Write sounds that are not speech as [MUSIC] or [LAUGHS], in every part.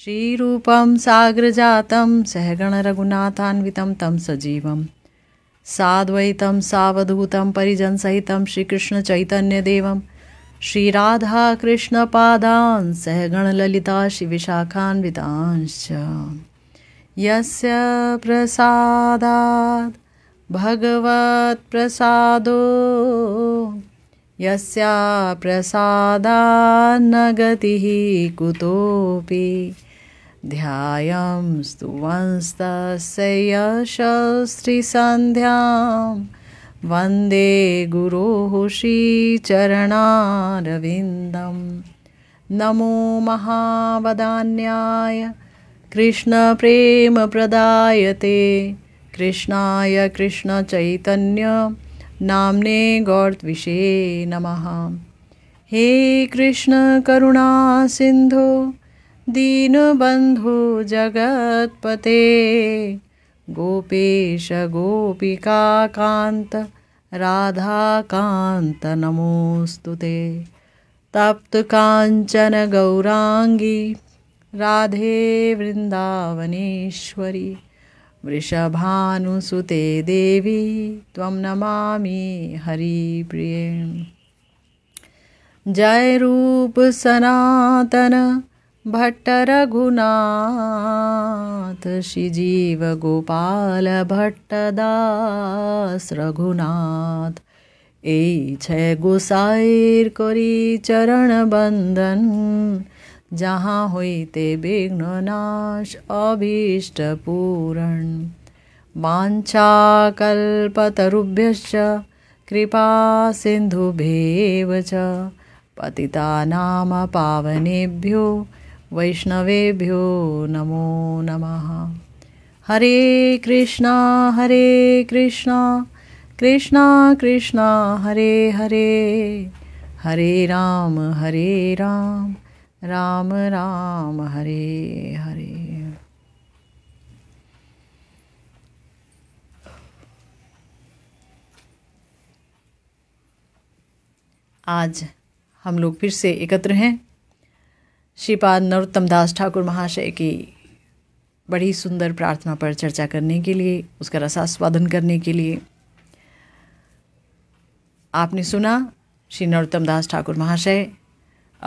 श्रीरूपं साग्रजातं सहगणरघुनाथान्वितं तं सजीवं साद्वैतं सावधूतं परिजनसहितं श्रीकृष्णचैतन्यदेवं श्रीराधाकृष्णपादान् सहगणललिता शिविशाखान्वितांश्च यस्य प्रसादात् भगवत्प्रसादो यस्या प्रसादान्न गतिः कुतोऽपि ध्यायाम स्तुवंस्तस्य यशस्त्रिसन्ध्यां वन्दे गुरोः श्रीचरणारविन्दं नमो महावदान्याय कृष्णप्रेमप्रदायते कृष्णाय कृष्णचैतन्य नाम्ने गौर्द्विषे नमः हे कृष्णकरुणासिन्धो दीनबन्धो जगत्पते गोपेश गोपिकान्त राधाकान्त नमोऽस्तु ते तप्तकाञ्चन गौरांगी राधे वृन्दावनेश्वरी वृषभानुसुते देवी त्वं नमामि हरिप्रिये जय रूप सनातन भट्ट रघुनाथ श्रीजीव गोपाल भट्टदास रघुनाथ এই ছে গোসাইর করি চরণ বন্দন যাহা হইতে বিঘ্ন নাশ অভীষ্ট পূরণ বাঞ্ছা কল্পতরুভ্যশ্চ কৃপা সিন্ধুভেব চ পতিতানাম পাবনেভ্যো वैष्णवेभ्यो नमो नमः हरे कृष्णा हरे कृष्णा कृष्णा कृष्णा हरे हरे हरे राम हरे राम राम राम हरे हरे आज हम लोग फिर से एकत्र हैं श्रीपाद नरोत्तम दास ठाकुर महाशय की बड़ी सुंदर प्रार्थना पर चर्चा करने के लिए उसका रसास्वादन करने के लिए आपने सुना श्री नरोत्तम दास ठाकुर महाशय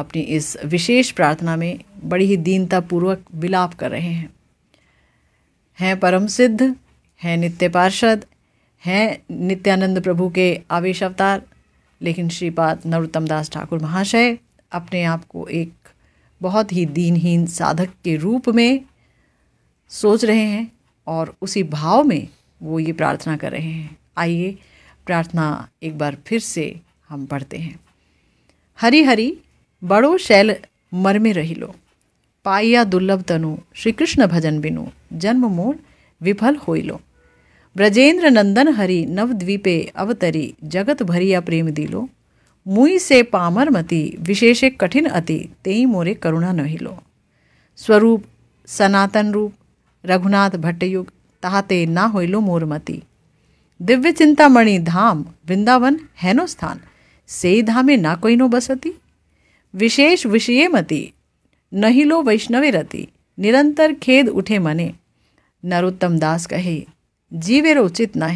अपनी इस विशेष प्रार्थना में बड़ी ही दीनतापूर्वक विलाप कर रहे हैं हैं परम सिद्ध हैं नित्य पार्षद हैं नित्यानंद प्रभु के आवेश अवतार लेकिन श्रीपाद नरोत्तम दास ठाकुर महाशय अपने आप को एक बहुत ही दीनहीन साधक के रूप में सोच रहे हैं और उसी भाव में वो ये प्रार्थना कर रहे हैं आइए प्रार्थना एक बार फिर से हम पढ़ते हैं हरी हरी बड़ो शैल मर में रही लो पाइया दुर्लभ तनु श्री कृष्ण भजन बिनु जन्म मोड़ विफल हो लो ब्रजेंद्र नंदन हरि नवद्वीपे अवतरी जगत भरिया प्रेम दिलो मुई से पामर मति विशेषे कठिन अति तेई मोरे करुणा लो स्वरूप सनातन रूप रघुनाथ भट्टयुग ताहते ना होइलो मोर मति दिव्य चिंतामणि धाम वृंदावन हैनो स्थान से धामे ना कोई नो बसती विशेष विषय मति नहीं लो वैष्णवे रति निरंतर खेद उठे मने नरोत्तम दास कहे जीवेर उचित ना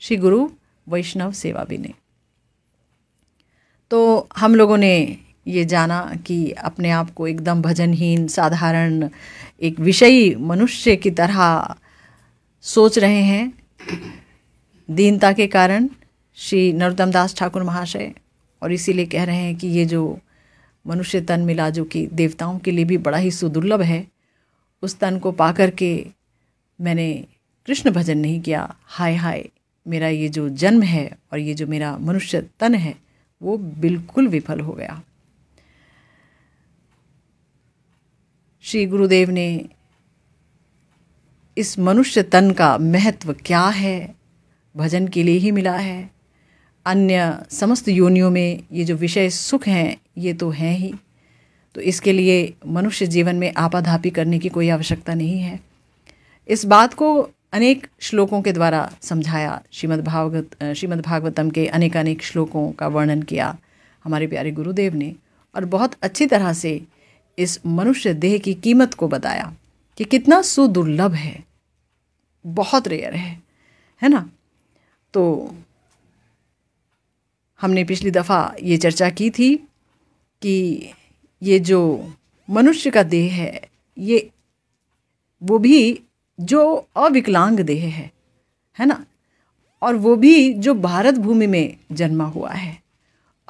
श्री गुरु वैष्णव सेवा बिने तो हम लोगों ने ये जाना कि अपने आप को एकदम भजनहीन साधारण एक विषयी मनुष्य की तरह सोच रहे हैं दीनता के कारण श्री नरोत्तम दास ठाकुर महाशय और इसीलिए कह रहे हैं कि ये जो मनुष्य तन मिला जो कि देवताओं के लिए भी बड़ा ही सुदुर्लभ है उस तन को पा कर के मैंने कृष्ण भजन नहीं किया हाय हाय मेरा ये जो जन्म है और ये जो मेरा मनुष्य तन है वो बिल्कुल विफल हो गया श्री गुरुदेव ने इस मनुष्य तन का महत्व क्या है भजन के लिए ही मिला है अन्य समस्त योनियों में ये जो विषय सुख हैं ये तो हैं ही तो इसके लिए मनुष्य जीवन में आपाधापी करने की कोई आवश्यकता नहीं है इस बात को अनेक श्लोकों के द्वारा समझाया श्रीमद् भागवत श्रीमद् भागवतम के अनेक अनेक श्लोकों का वर्णन किया हमारे प्यारे गुरुदेव ने और बहुत अच्छी तरह से इस मनुष्य देह की कीमत को बताया कि कितना सुदुर्लभ है बहुत रेयर है है ना तो हमने पिछली दफ़ा ये चर्चा की थी कि ये जो मनुष्य का देह है ये वो भी जो अविकलांग देह है है ना और वो भी जो भारत भूमि में जन्मा हुआ है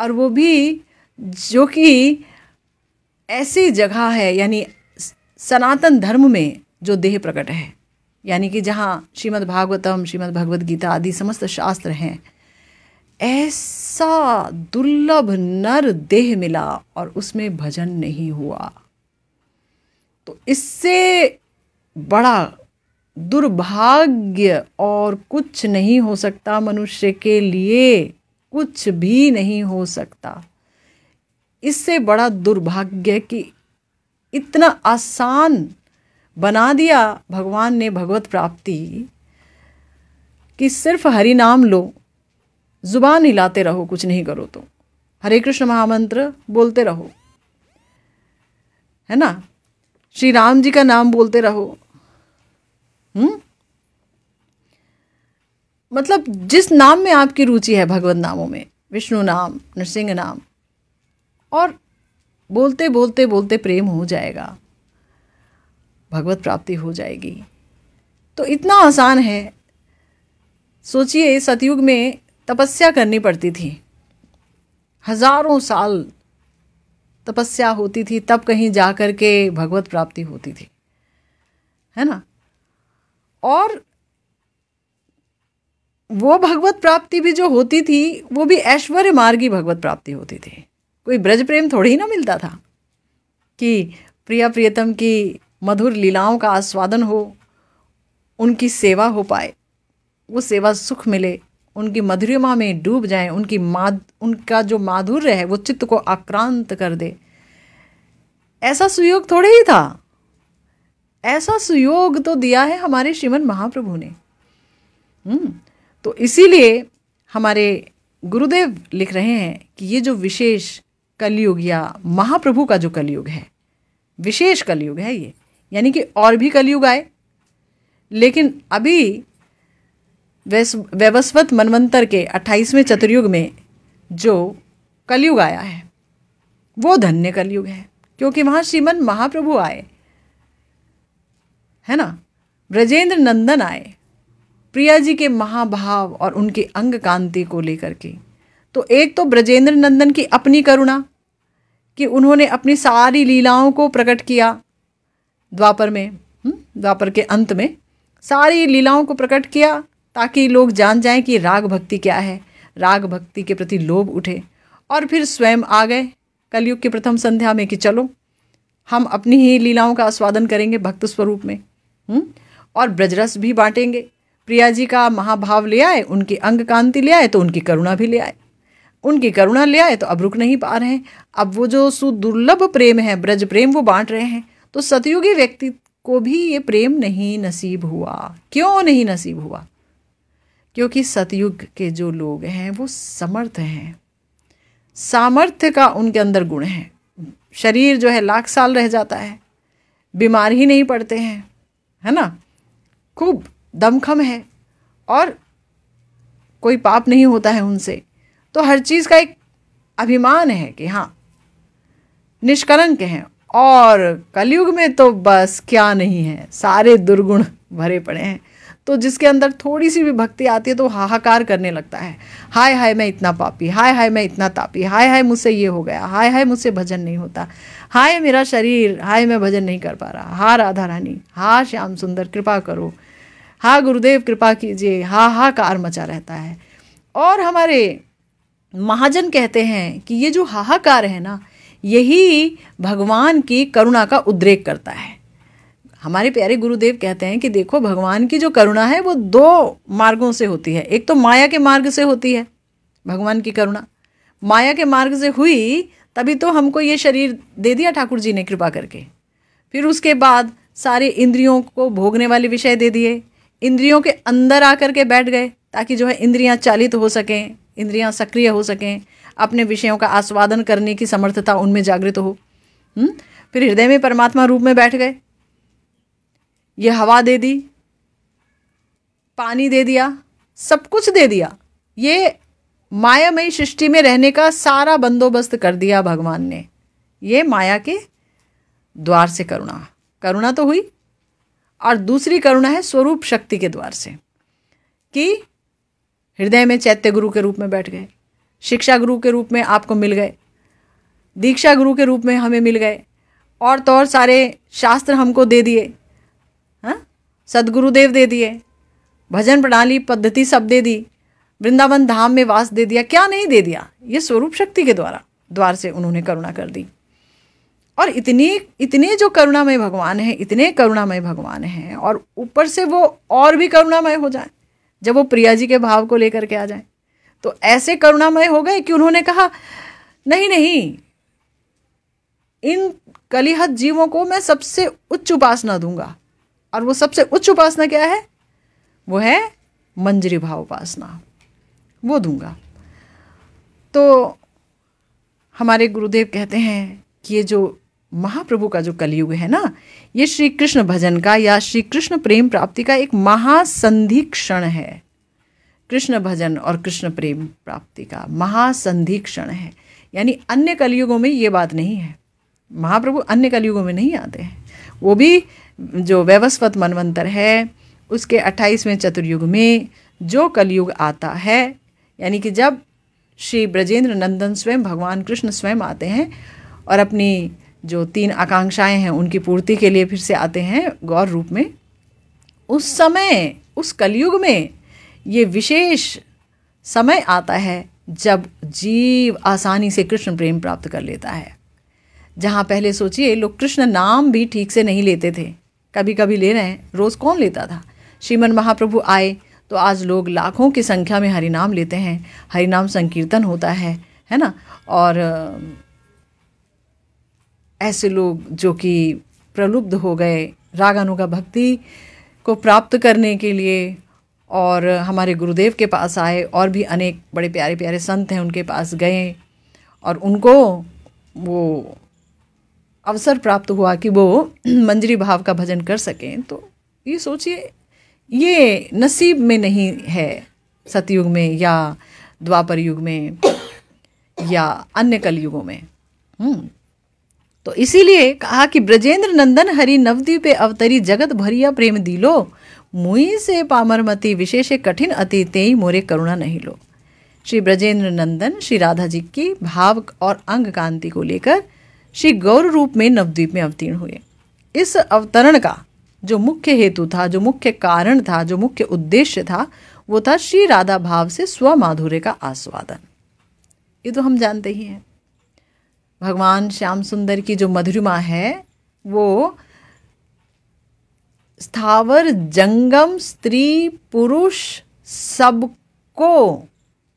और वो भी जो कि ऐसी जगह है यानी सनातन धर्म में जो देह प्रकट है यानी कि जहाँ श्रीमद् भागवतम श्रीमद् भगवद गीता आदि समस्त शास्त्र हैं ऐसा दुर्लभ नर देह मिला और उसमें भजन नहीं हुआ तो इससे बड़ा दुर्भाग्य और कुछ नहीं हो सकता मनुष्य के लिए कुछ भी नहीं हो सकता इससे बड़ा दुर्भाग्य कि इतना आसान बना दिया भगवान ने भगवत प्राप्ति कि सिर्फ हरि नाम लो जुबान हिलाते रहो कुछ नहीं करो तो हरे कृष्ण महामंत्र बोलते रहो है ना श्री राम जी का नाम बोलते रहो हम्म? मतलब जिस नाम में आपकी रुचि है भगवत नामों में विष्णु नाम नरसिंह नाम और बोलते बोलते बोलते प्रेम हो जाएगा भगवत प्राप्ति हो जाएगी तो इतना आसान है सोचिए सतयुग में तपस्या करनी पड़ती थी हजारों साल तपस्या होती थी तब कहीं जा कर के भगवत प्राप्ति होती थी है ना और वो भगवत प्राप्ति भी जो होती थी वो भी ऐश्वर्य मार्गी भगवत प्राप्ति होती थी कोई ब्रज प्रेम थोड़ी ही ना मिलता था कि प्रिया प्रियतम की मधुर लीलाओं का आस्वादन हो उनकी सेवा हो पाए वो सेवा सुख मिले उनकी मधुरिमा में डूब जाए उनकी माद उनका जो माधुर्य है वो चित्त को आक्रांत कर दे ऐसा सुयोग थोड़े ही था ऐसा सुयोग तो दिया है हमारे श्रीमन महाप्रभु ने हम्म, तो इसीलिए हमारे गुरुदेव लिख रहे हैं कि ये जो विशेष कलयुग या महाप्रभु का जो कलयुग है विशेष कलयुग है ये यानी कि और भी कलयुग आए लेकिन अभी व्यवस्वत मनवंतर के अट्ठाईसवें चतुर्युग में जो कलयुग आया है वो धन्य कलयुग है क्योंकि वहाँ श्रीमन महाप्रभु आए है ना ब्रजेंद्र नंदन आए प्रिया जी के महाभाव और उनके अंग कांति को लेकर के तो एक तो ब्रजेंद्र नंदन की अपनी करुणा कि उन्होंने अपनी सारी लीलाओं को प्रकट किया द्वापर में हम्म, द्वापर के अंत में सारी लीलाओं को प्रकट किया ताकि लोग जान जाएं कि राग भक्ति क्या है राग भक्ति के प्रति लोभ उठे और फिर स्वयं आ गए कलयुग की प्रथम संध्या में कि चलो हम अपनी ही लीलाओं का आस्वादन करेंगे भक्त स्वरूप में हुँ? हम्म? और ब्रजरस भी बांटेंगे प्रिया जी का महाभाव ले आए उनकी अंग कांति ले आए तो उनकी करुणा भी ले आए उनकी करुणा ले आए तो अब रुक नहीं पा रहे हैं अब वो जो सुदुर्लभ प्रेम है ब्रज प्रेम वो बांट रहे हैं तो सतयुगी व्यक्ति को भी ये प्रेम नहीं नसीब हुआ क्यों नहीं नसीब हुआ क्योंकि सतयुग के जो लोग हैं वो समर्थ हैं सामर्थ्य का उनके अंदर गुण है शरीर जो है लाख साल रह जाता है बीमार ही नहीं पड़ते हैं है ना खूब दमखम है और कोई पाप नहीं होता है उनसे तो हर चीज़ का एक अभिमान है कि हाँ निष्कलंक हैं और कलयुग में तो बस क्या नहीं है सारे दुर्गुण भरे पड़े हैं तो जिसके अंदर थोड़ी सी भी भक्ति आती है तो हाहाकार करने लगता है हाय हाय मैं इतना पापी हाय हाय मैं इतना तापी हाय हाय मुझसे ये हो गया हाय हाय मुझसे भजन नहीं होता हाय मेरा शरीर हाय मैं भजन नहीं कर पा रहा हा राधा रानी हा श्याम सुंदर कृपा करो हा गुरुदेव कृपा कीजिए हा हा कार मचा रहता है और हमारे महाजन कहते हैं कि ये जो हाहाकार है ना यही भगवान की करुणा का उद्रेक करता है हमारे प्यारे गुरुदेव कहते हैं कि देखो भगवान की जो करुणा है वो दो मार्गों से होती है एक तो माया के मार्ग से होती है भगवान की करुणा माया के मार्ग से हुई तभी तो हमको ये शरीर दे दिया ठाकुर जी ने कृपा करके फिर उसके बाद सारे इंद्रियों को भोगने वाले विषय दे दिए इंद्रियों के अंदर आकर के बैठ गए ताकि जो है इंद्रियां चालित हो सकें इंद्रियां सक्रिय हो सकें अपने विषयों का आस्वादन करने की समर्थता उनमें जागृत हो हुँ? हम्म? फिर हृदय में परमात्मा रूप में बैठ गए ये हवा दे दी पानी दे दिया सब कुछ दे दिया ये मायामयी सृष्टि में रहने का सारा बंदोबस्त कर दिया भगवान ने ये माया के द्वार से करुणा करुणा तो हुई और दूसरी करुणा है स्वरूप शक्ति के द्वार से कि हृदय में चैत्य गुरु के रूप में बैठ गए शिक्षा गुरु के रूप में आपको मिल गए दीक्षा गुरु के रूप में हमें मिल गए और तो और सारे शास्त्र हमको दे दिए सदगुरुदेव दे दिए भजन प्रणाली पद्धति सब दे दी वृंदावन धाम में वास दे दिया क्या नहीं दे दिया ये स्वरूप शक्ति के द्वारा द्वार से उन्होंने करुणा कर दी और इतनी इतने जो करुणामय भगवान हैं इतने करुणामय भगवान हैं और ऊपर से वो और भी करुणामय हो जाए जब वो प्रिया जी के भाव को लेकर के आ जाए तो ऐसे करुणामय हो गए कि उन्होंने कहा नहीं नहीं इन कलिहत जीवों को मैं सबसे उच्च उपासना दूंगा और वो सबसे उच्च उपासना क्या है वो है मंजरी भाव उपासना वो दूंगा तो हमारे गुरुदेव कहते हैं कि ये जो महाप्रभु का जो कलयुग है ना ये श्री कृष्ण भजन का या श्री कृष्ण प्रेम प्राप्ति का एक महासंधि क्षण है कृष्ण भजन और कृष्ण प्रेम प्राप्ति का महासंधि क्षण है यानी अन्य कलयुगों में ये बात नहीं है महाप्रभु अन्य कलयुगों में नहीं आते हैं वो भी जो वैवस्वत मनवंतर है उसके अट्ठाईसवें चतुर्युग में जो कलयुग आता है यानी कि जब श्री ब्रजेंद्र नंदन स्वयं भगवान कृष्ण स्वयं आते हैं और अपनी जो तीन आकांक्षाएं हैं उनकी पूर्ति के लिए फिर से आते हैं गौर रूप में उस समय उस कलयुग में ये विशेष समय आता है जब जीव आसानी से कृष्ण प्रेम प्राप्त कर लेता है जहाँ पहले सोचिए लोग कृष्ण नाम भी ठीक से नहीं लेते थे कभी कभी ले रहे हैं रोज़ कौन लेता था श्रीमन महाप्रभु आए तो आज लोग लाखों की संख्या में हरिनाम लेते हैं हरिनाम संकीर्तन होता है है ना और ऐसे लोग जो कि प्रलुब्ध हो गए रागानुगा भक्ति को प्राप्त करने के लिए और हमारे गुरुदेव के पास आए और भी अनेक बड़े प्यारे प्यारे संत हैं उनके पास गए और उनको वो अवसर प्राप्त हुआ कि वो [CLEARS THROAT] मंजरी भाव का भजन कर सकें तो ये सोचिए ये नसीब में नहीं है सतयुग में या द्वापर युग में [CLEARS THROAT] या अन्य कलयुगों में हम्म। तो इसीलिए कहा कि ब्रजेंद्र नंदन हरि नवद्वीपे अवतरी जगत भरिया प्रेम दिलो मुई से पामरमती विशेष कठिन अति तेई मोरे करुणा नहीं लो श्री ब्रजेंद्र नंदन श्री राधा जी की भाव और अंग कांति को लेकर श्री गौर रूप में नवद्वीप में अवतीर्ण हुए इस अवतरण का जो मुख्य हेतु था जो मुख्य कारण था जो मुख्य उद्देश्य था वो था श्री राधा भाव से स्व माधुर्य का आस्वादन ये तो हम जानते ही हैं भगवान श्याम सुंदर की जो मधुरिमा है वो स्थावर जंगम स्त्री पुरुष सबको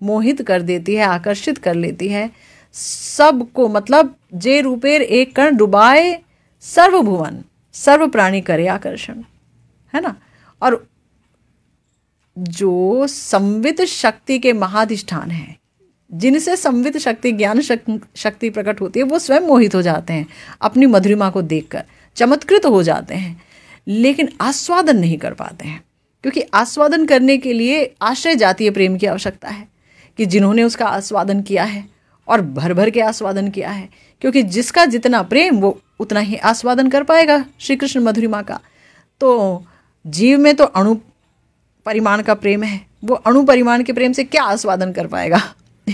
मोहित कर देती है आकर्षित कर लेती है सबको मतलब जे रूपेर एक कर्ण डुबाए सर्वभुवन सर्व प्राणी करे आकर्षण है ना और जो संवित शक्ति के महाधिष्ठान हैं जिनसे संवित शक्ति ज्ञान शक्ति प्रकट होती है वो स्वयं मोहित हो जाते हैं अपनी मधुरिमा को देखकर चमत्कृत हो जाते हैं लेकिन आस्वादन नहीं कर पाते हैं क्योंकि आस्वादन करने के लिए आश्रय जातीय प्रेम की आवश्यकता है कि जिन्होंने उसका आस्वादन किया है और भर भर के आस्वादन किया है क्योंकि जिसका जितना प्रेम वो उतना ही आस्वादन कर पाएगा श्री कृष्ण मधुरिमा का तो जीव में तो अणु परिमाण का प्रेम है वो अणु परिमाण के प्रेम से क्या आस्वादन कर पाएगा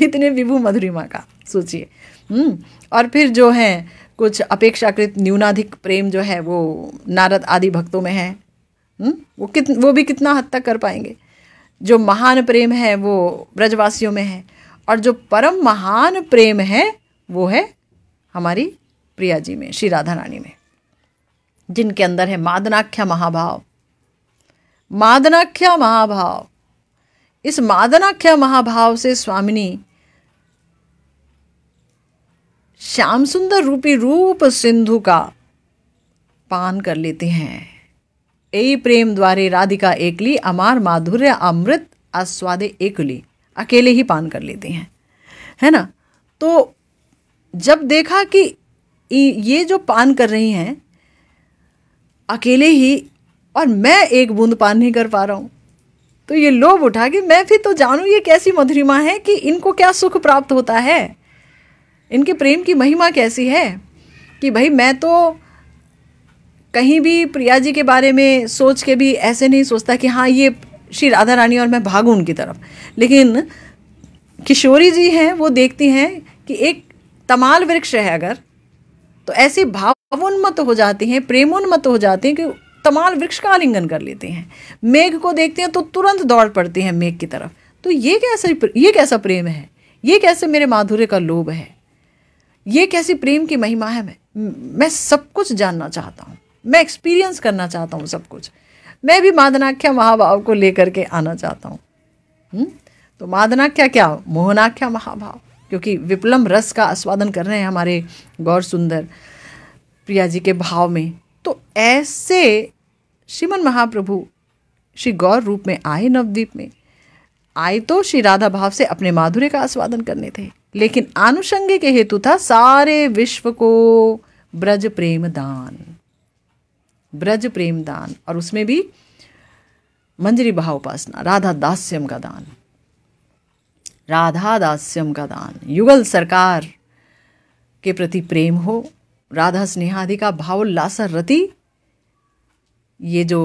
इतने मधुरी मधुरिमा का सोचिए हम्म, और फिर जो है कुछ अपेक्षाकृत न्यूनाधिक प्रेम जो है वो नारद आदि भक्तों में है हम्म, वो कित वो भी कितना हद तक कर पाएंगे जो महान प्रेम है वो ब्रजवासियों में है और जो परम महान प्रेम है वो है हमारी प्रिया जी में श्री राधा रानी में जिनके अंदर है मादनाख्या महाभाव मादनाख्या महाभाव इस मादनाख्या महाभाव से स्वामिनी श्याम सुंदर रूपी रूप सिंधु का पान कर लेते हैं ऐ प्रेम द्वारे राधिका एकली अमार माधुर्य अमृत आस्वादे एकली अकेले ही पान कर लेते हैं है ना तो जब देखा कि ये जो पान कर रही हैं अकेले ही और मैं एक बूंद पान नहीं कर पा रहा हूँ तो ये लोभ उठा कि मैं फिर तो जानूँ ये कैसी मधुरिमा है कि इनको क्या सुख प्राप्त होता है इनके प्रेम की महिमा कैसी है कि भाई मैं तो कहीं भी प्रिया जी के बारे में सोच के भी ऐसे नहीं सोचता कि हाँ ये श्री राधा रानी और मैं भागू उनकी तरफ लेकिन किशोरी जी हैं वो देखती हैं कि एक तमाल वृक्ष है अगर तो ऐसी भावोन्मत हो जाती हैं प्रेमोन्मत हो जाती हैं कि तमाल वृक्ष का आलिंगन कर लेते हैं मेघ को देखते हैं तो तुरंत दौड़ पड़ती हैं मेघ की तरफ तो ये कैसे ये कैसा प्रेम है ये कैसे मेरे माधुर्य का लोभ है ये कैसी प्रेम की महिमा है मैं मैं सब कुछ जानना चाहता हूँ मैं एक्सपीरियंस करना चाहता हूँ सब कुछ मैं भी मादनाख्या महाभाव को लेकर के आना चाहता हूँ हम्म? तो मादनाख्या क्या मोहनाख्या महाभाव क्योंकि विपलम रस का आस्वादन कर रहे हैं हमारे गौर सुंदर प्रिया जी के भाव में तो ऐसे श्रीमन महाप्रभु श्री गौर रूप में आए नवद्वीप में आए तो श्री राधा भाव से अपने माधुर्य का आस्वादन करने थे लेकिन आनुषंगिक हेतु था सारे विश्व को ब्रज प्रेम दान ब्रज प्रेम दान और उसमें भी मंजरी भाव उपासना राधा दास्यम का दान राधा दास्यम का दान युगल सरकार के प्रति प्रेम हो राधा स्नेहादि का भावोल्लासा रति ये जो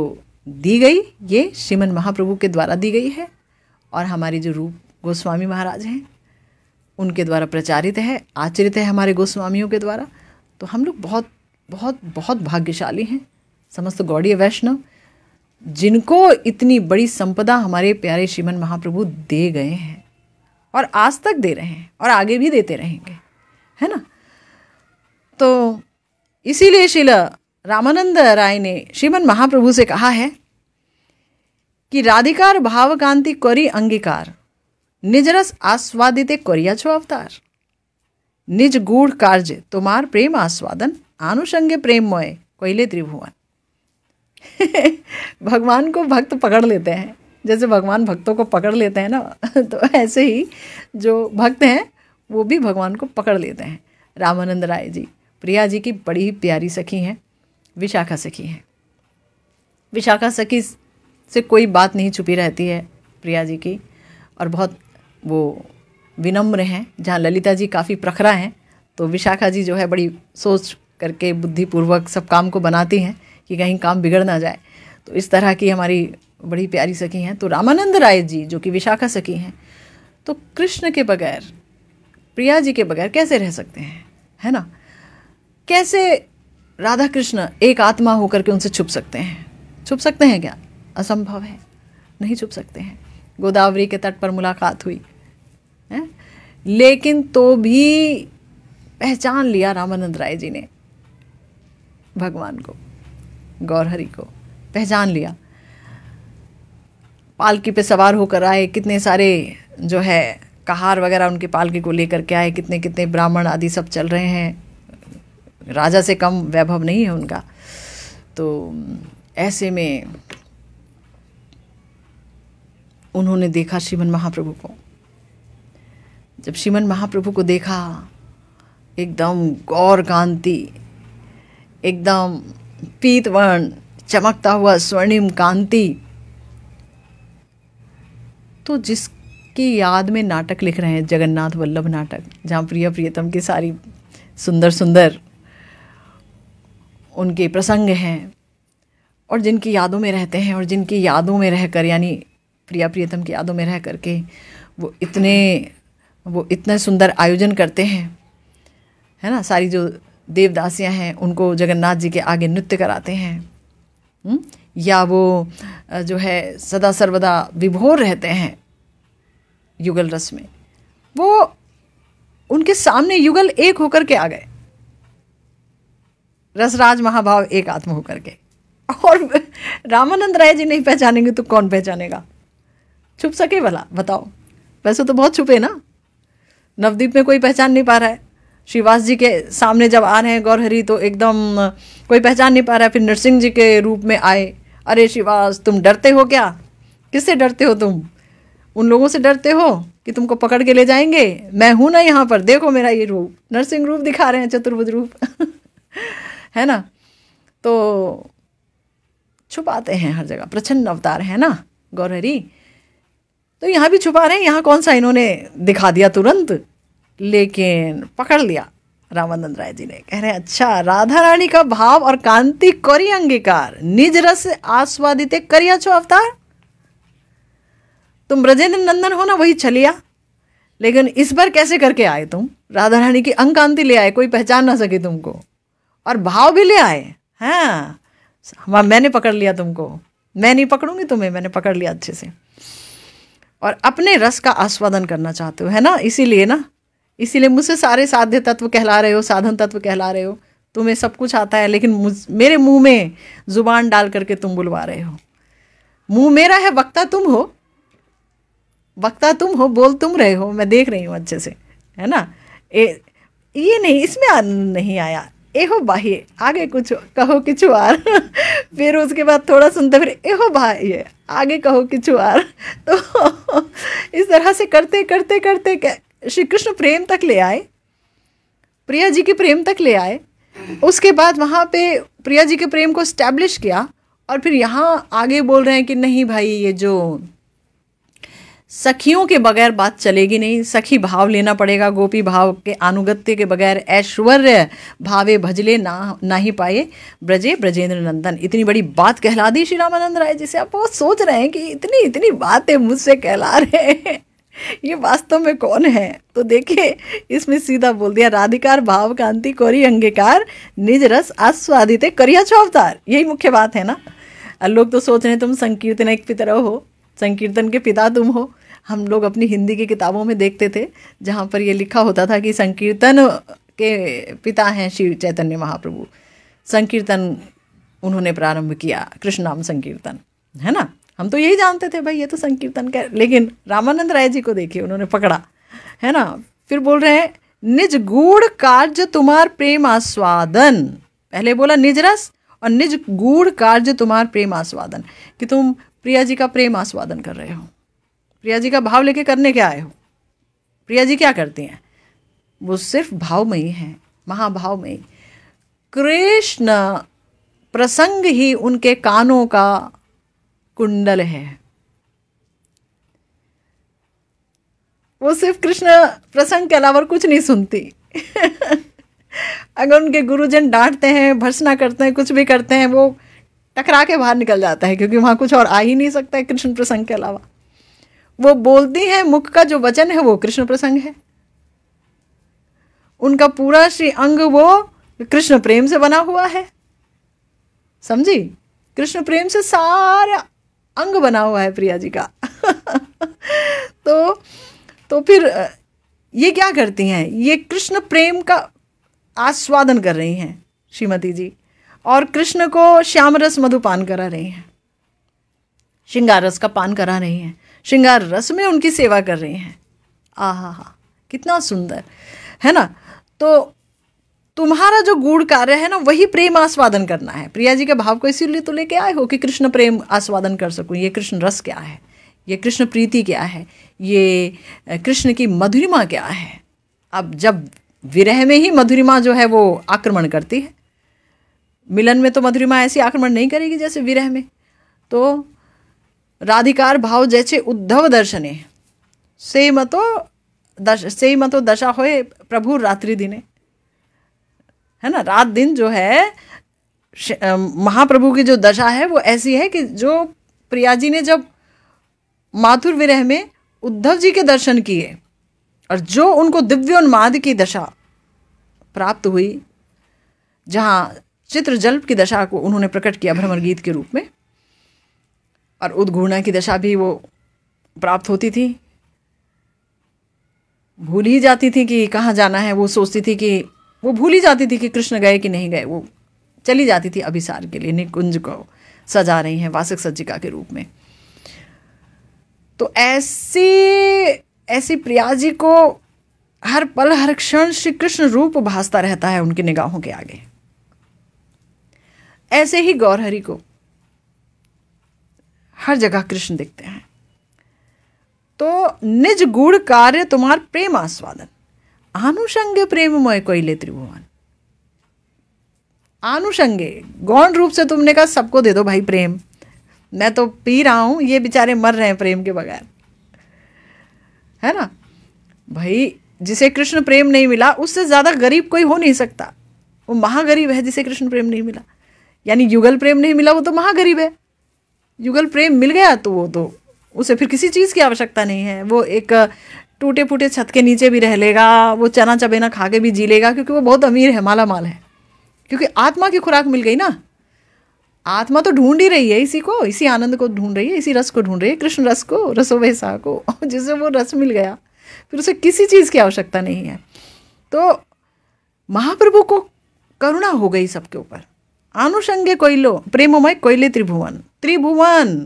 दी गई ये श्रीमन महाप्रभु के द्वारा दी गई है और हमारी जो रूप गोस्वामी महाराज हैं उनके द्वारा प्रचारित है आचरित है हमारे गोस्वामियों के द्वारा तो हम लोग बहुत बहुत बहुत भाग्यशाली हैं समस्त गौड़ीय वैष्णव जिनको इतनी बड़ी संपदा हमारे प्यारे श्रीमन महाप्रभु दे गए हैं और आज तक दे रहे हैं और आगे भी देते रहेंगे है ना तो इसीलिए शिला रामानंद राय ने श्रीमन महाप्रभु से कहा है कि राधिकार भाव कांति करी अंगीकार निजरस आस्वादित करिया छो अवतार निज गूढ़ कार्य तुम्हार प्रेम आस्वादन आनुषंगे मोय कोयले त्रिभुवन [LAUGHS] भगवान को भक्त पकड़ लेते हैं जैसे भगवान भक्तों को पकड़ लेते हैं ना [LAUGHS] तो ऐसे ही जो भक्त हैं वो भी भगवान को पकड़ लेते हैं रामानंद राय जी प्रिया जी की बड़ी ही प्यारी सखी हैं विशाखा सखी हैं विशाखा सखी से कोई बात नहीं छुपी रहती है प्रिया जी की और बहुत वो विनम्र हैं जहाँ ललिता जी काफ़ी प्रखरा हैं तो विशाखा जी जो है बड़ी सोच करके बुद्धिपूर्वक सब काम को बनाती हैं कि कहीं काम बिगड़ ना जाए तो इस तरह की हमारी बड़ी प्यारी सखी हैं तो रामानंद राय जी जो कि विशाखा सखी हैं तो कृष्ण के बगैर प्रिया जी के बगैर कैसे रह सकते हैं है ना कैसे राधा कृष्ण एक आत्मा होकर के उनसे छुप सकते हैं छुप सकते हैं क्या असंभव है नहीं छुप सकते हैं गोदावरी के तट पर मुलाकात हुई है लेकिन तो भी पहचान लिया रामानंद राय जी ने भगवान को गौरहरी को पहचान लिया पालकी पे सवार होकर आए कितने सारे जो है कहार वगैरह उनकी पालकी को लेकर के आए कितने कितने ब्राह्मण आदि सब चल रहे हैं राजा से कम वैभव नहीं है उनका तो ऐसे में उन्होंने देखा श्रीमन महाप्रभु को जब श्रीमन महाप्रभु को देखा एकदम गौर कांति एकदम पीतवर्ण चमकता हुआ स्वर्णिम कांति तो जिसकी याद में नाटक लिख रहे हैं जगन्नाथ वल्लभ नाटक जहाँ प्रिय प्रियतम की सारी सुंदर सुंदर उनके प्रसंग हैं और जिनकी यादों में रहते हैं और जिनकी यादों में रह कर यानी प्रिया प्रियतम की यादों में रह कर के वो इतने वो इतना सुंदर आयोजन करते हैं है ना सारी जो देवदासियाँ हैं उनको जगन्नाथ जी के आगे नृत्य कराते हैं हुँ? हम्म? या वो जो है सदा सर्वदा विभोर रहते हैं युगल रस में वो उनके सामने युगल एक होकर के आ गए रसराज महाभाव एक आत्म होकर के और रामानंद राय जी नहीं पहचानेंगे तो कौन पहचानेगा छुप सके भला बताओ वैसे तो बहुत छुपे ना नवदीप में कोई पहचान नहीं पा रहा है श्रीवास जी के सामने जब आ रहे हैं गौरहरी तो एकदम कोई पहचान नहीं पा रहा फिर नरसिंह जी के रूप में आए अरे श्रीवास तुम डरते हो क्या किससे डरते हो तुम उन लोगों से डरते हो कि तुमको पकड़ के ले जाएंगे मैं हूँ ना यहाँ पर देखो मेरा ये रूप नरसिंह रूप दिखा रहे हैं चतुर्भुज रूप [LAUGHS] है ना तो छुपाते हैं हर जगह प्रचंड अवतार है ना गौरहरी तो यहाँ भी छुपा रहे हैं यहाँ कौन सा इन्होंने दिखा दिया तुरंत लेकिन पकड़ लिया रामानंद राय जी ने कह रहे अच्छा राधा रानी का भाव और कांति कौरी अंगीकार निज रस आस्वादित करिया छो अवतार तुम ब्रजेंद्र नंदन हो ना वही छलिया लेकिन इस बार कैसे करके आए तुम राधा रानी की अंग कांति ले आए कोई पहचान ना सके तुमको और भाव भी ले आए हैं हाँ।, हाँ मैंने पकड़ लिया तुमको मैं नहीं पकड़ूंगी तुम्हें मैंने पकड़ लिया अच्छे से और अपने रस का आस्वादन करना चाहते हो है ना इसीलिए ना इसीलिए मुझसे सारे साध्य तत्व कहला रहे हो साधन तत्व कहला रहे हो तुम्हें सब कुछ आता है लेकिन मुझ मेरे मुंह में जुबान डाल करके तुम बुलवा रहे हो मुंह मेरा है वक्ता तुम हो वक्ता तुम हो बोल तुम रहे हो मैं देख रही हूँ अच्छे से है ना ए, ये नहीं इसमें नहीं आया एहो बाह्य आगे कुछ कहो किचु आर [LAUGHS] फिर उसके बाद थोड़ा सुनते फिर एहो बाह्य आगे कहो किचु आर [LAUGHS] तो इस तरह से करते करते करते श्री कृष्ण प्रेम तक ले आए प्रिया जी के प्रेम तक ले आए उसके बाद वहाँ पे प्रिया जी के प्रेम को स्टैब्लिश किया और फिर यहाँ आगे बोल रहे हैं कि नहीं भाई ये जो सखियों के बगैर बात चलेगी नहीं सखी भाव लेना पड़ेगा गोपी भाव के अनुगत्य के बगैर ऐश्वर्य भावे भजले ना ना ही पाए ब्रजे ब्रजेंद्र नंदन इतनी बड़ी बात कहला दी श्री रामानंद राय जिसे आप बहुत सोच रहे हैं कि इतनी इतनी बातें मुझसे कहला रहे हैं ये वास्तव में कौन है तो देखिए इसमें सीधा बोल दिया राधिकार भाव कांति कोरी अंगिकार निज रस आस्वादित करिया छो अवतार यही मुख्य बात है ना लोग तो सोच रहे हैं तुम संकीर्तन एक पितर हो संकीर्तन के पिता तुम हो हम लोग अपनी हिंदी की किताबों में देखते थे जहाँ पर यह लिखा होता था कि संकीर्तन के पिता हैं शिव चैतन्य महाप्रभु संकीर्तन उन्होंने प्रारंभ किया कृष्ण नाम संकीर्तन है ना हम तो यही जानते थे भाई ये तो संकीर्तन का लेकिन रामानंद राय जी को देखिए उन्होंने पकड़ा है ना फिर बोल रहे हैं निज गूढ़ कार्य तुम्हार प्रेम आस्वादन पहले बोला निज रस और निज गूढ़ कार्य तुम्हार प्रेम आस्वादन कि तुम प्रिया जी का प्रेम आस्वादन कर रहे हो प्रिया जी का भाव लेके करने क्या आए हो प्रिया जी क्या करती हैं वो सिर्फ भावमयी हैं महाभावमयी कृष्ण प्रसंग ही उनके कानों का कुंडल है वो सिर्फ कृष्ण प्रसंग के अलावा कुछ नहीं सुनती अगर उनके गुरुजन डांटते हैं भर्सना करते हैं कुछ भी करते हैं वो टकरा के बाहर निकल जाता है क्योंकि वहां कुछ और आ ही नहीं सकता है कृष्ण प्रसंग के अलावा वो बोलती हैं मुख का जो वचन है वो कृष्ण प्रसंग है उनका पूरा श्री अंग वो कृष्ण प्रेम से बना हुआ है समझी कृष्ण प्रेम से सारा अंग बना हुआ है प्रिया जी का [LAUGHS] तो तो फिर ये क्या करती हैं ये कृष्ण प्रेम का आस्वादन कर रही हैं श्रीमती जी और कृष्ण को श्याम रस मधुपान करा रही हैं श्रृंगार रस का पान करा रही हैं श्रृंगार रस में उनकी सेवा कर रही हैं हा हा कितना सुंदर है ना तो तुम्हारा जो गूढ़ कार्य है ना वही प्रेम आस्वादन करना है प्रिया जी के भाव को इसीलिए तो लेके आए हो कि कृष्ण प्रेम आस्वादन कर सकूँ ये कृष्ण रस क्या है ये कृष्ण प्रीति क्या है ये कृष्ण की मधुरिमा क्या है अब जब विरह में ही मधुरिमा जो है वो आक्रमण करती है मिलन में तो मधुरिमा ऐसी आक्रमण नहीं करेगी जैसे विरह में तो राधिकार भाव जैसे उद्धव दर्शने से मतो दश से मतो दशा होए प्रभु रात्रि दिने है ना रात दिन जो है महाप्रभु की जो दशा है वो ऐसी है कि जो प्रिया जी ने जब माथुर विरह में उद्धव जी के दर्शन किए और जो उनको दिव्योन्माद की दशा प्राप्त हुई जहाँ चित्रजल्प की दशा को उन्होंने प्रकट किया भ्रमर गीत के रूप में और उद्घूर्णा की दशा भी वो प्राप्त होती थी भूल ही जाती थी कि कहाँ जाना है वो सोचती थी कि वो भूल ही जाती थी कि कृष्ण गए कि नहीं गए वो चली जाती थी अभिसार के लिए निकुंज को सजा रही हैं वासक सज्जिका के रूप में तो ऐसी ऐसी प्रिया जी को हर पल हर क्षण श्री कृष्ण रूप भासता रहता है उनकी निगाहों के आगे ऐसे ही गौरहरी को हर जगह कृष्ण दिखते हैं तो निज गुण कार्य तुम्हार प्रेम आस्वादन आनुषंग प्रेममय कहले त्रिभुवन आनुषंगे गौण रूप से तुमने कहा सबको दे दो भाई प्रेम मैं तो पी रहा हूं ये बेचारे मर रहे हैं प्रेम के बगैर है ना भाई जिसे कृष्ण प्रेम नहीं मिला उससे ज़्यादा गरीब कोई हो नहीं सकता वो महागरीब है जिसे कृष्ण प्रेम नहीं मिला यानी युगल प्रेम नहीं मिला वो तो महागरीब है युगल प्रेम मिल गया तो वो तो उसे फिर किसी चीज़ की आवश्यकता नहीं है वो एक टूटे फूटे छत के नीचे भी रह लेगा वो चना चबेना खा के भी जी लेगा क्योंकि वो बहुत अमीर है माला माल है क्योंकि आत्मा की खुराक मिल गई ना आत्मा तो ढूंढ ही रही है इसी को इसी आनंद को ढूंढ रही है इसी रस को ढूंढ रही है कृष्ण रस को रसो भैसा को जिससे वो रस मिल गया फिर उसे किसी चीज़ की आवश्यकता नहीं है तो महाप्रभु को करुणा हो गई सबके ऊपर आनुषंगे लो प्रेमय कोयले त्रिभुवन त्रिभुवन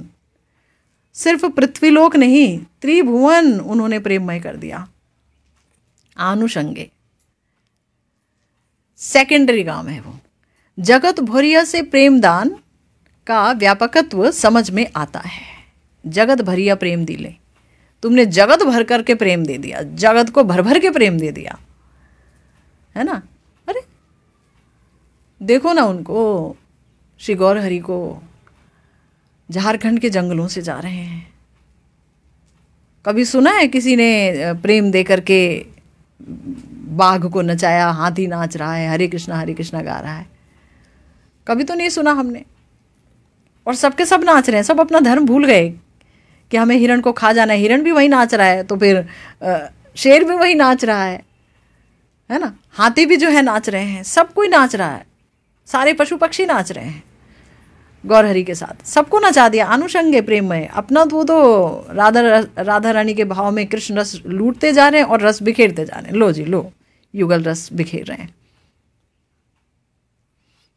सिर्फ पृथ्वीलोक नहीं त्रिभुवन उन्होंने प्रेममय कर दिया आनुषंगे सेकेंडरी काम है वो जगत भरिया से प्रेमदान का व्यापकत्व समझ में आता है जगत भरिया प्रेम दिले तुमने जगत भर करके प्रेम दे दिया जगत को भर भर के प्रेम दे दिया है ना अरे देखो ना उनको श्री गौर हरि को झारखंड के जंगलों से जा रहे हैं कभी सुना है किसी ने प्रेम दे करके बाघ को नचाया हाथी नाच रहा है हरे कृष्णा हरे कृष्णा गा रहा है कभी तो नहीं सुना हमने और सबके सब नाच रहे हैं सब अपना धर्म भूल गए कि हमें हिरण को खा जाना है हिरण भी वही नाच रहा है तो फिर शेर भी वही नाच रहा है है ना हाथी भी जो है नाच रहे हैं सब कोई नाच रहा है सारे पशु पक्षी नाच रहे हैं गौरहरी के साथ सबको नचा दिया अनुषंगे प्रेम में अपना तो तो राधा राधा रानी के भाव में कृष्ण रस लूटते जा रहे हैं और रस बिखेरते जा रहे हैं लो जी लो युगल रस बिखेर रहे हैं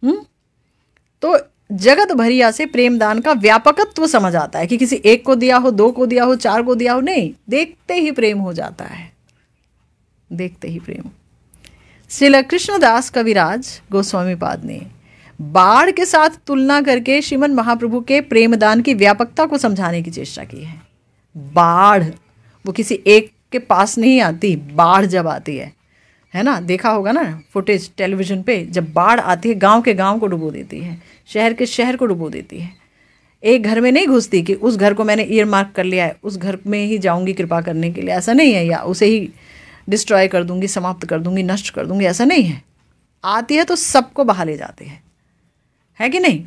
हुँ? हम्म? तो जगत भरिया से प्रेम दान का व्यापकत्व समझ आता है कि किसी एक को दिया हो दो को दिया हो चार को दिया हो नहीं देखते ही प्रेम हो जाता है देखते ही प्रेम श्रीला कृष्णदास कविराज गोस्वामी पाद ने बाढ़ के साथ तुलना करके श्रीमन महाप्रभु के प्रेमदान की व्यापकता को समझाने की चेष्टा की है बाढ़ वो किसी एक के पास नहीं आती बाढ़ जब आती है है ना देखा होगा ना फुटेज टेलीविज़न पे जब बाढ़ आती है गांव के गांव को डुबो देती है शहर के शहर को डुबो देती है एक घर में नहीं घुसती कि उस घर को मैंने ईयर मार्क कर लिया है उस घर में ही जाऊंगी कृपा करने के लिए ऐसा नहीं है या उसे ही डिस्ट्रॉय कर दूंगी समाप्त कर दूंगी नष्ट कर दूंगी ऐसा नहीं है आती है तो सबको बहा ले जाती है है कि नहीं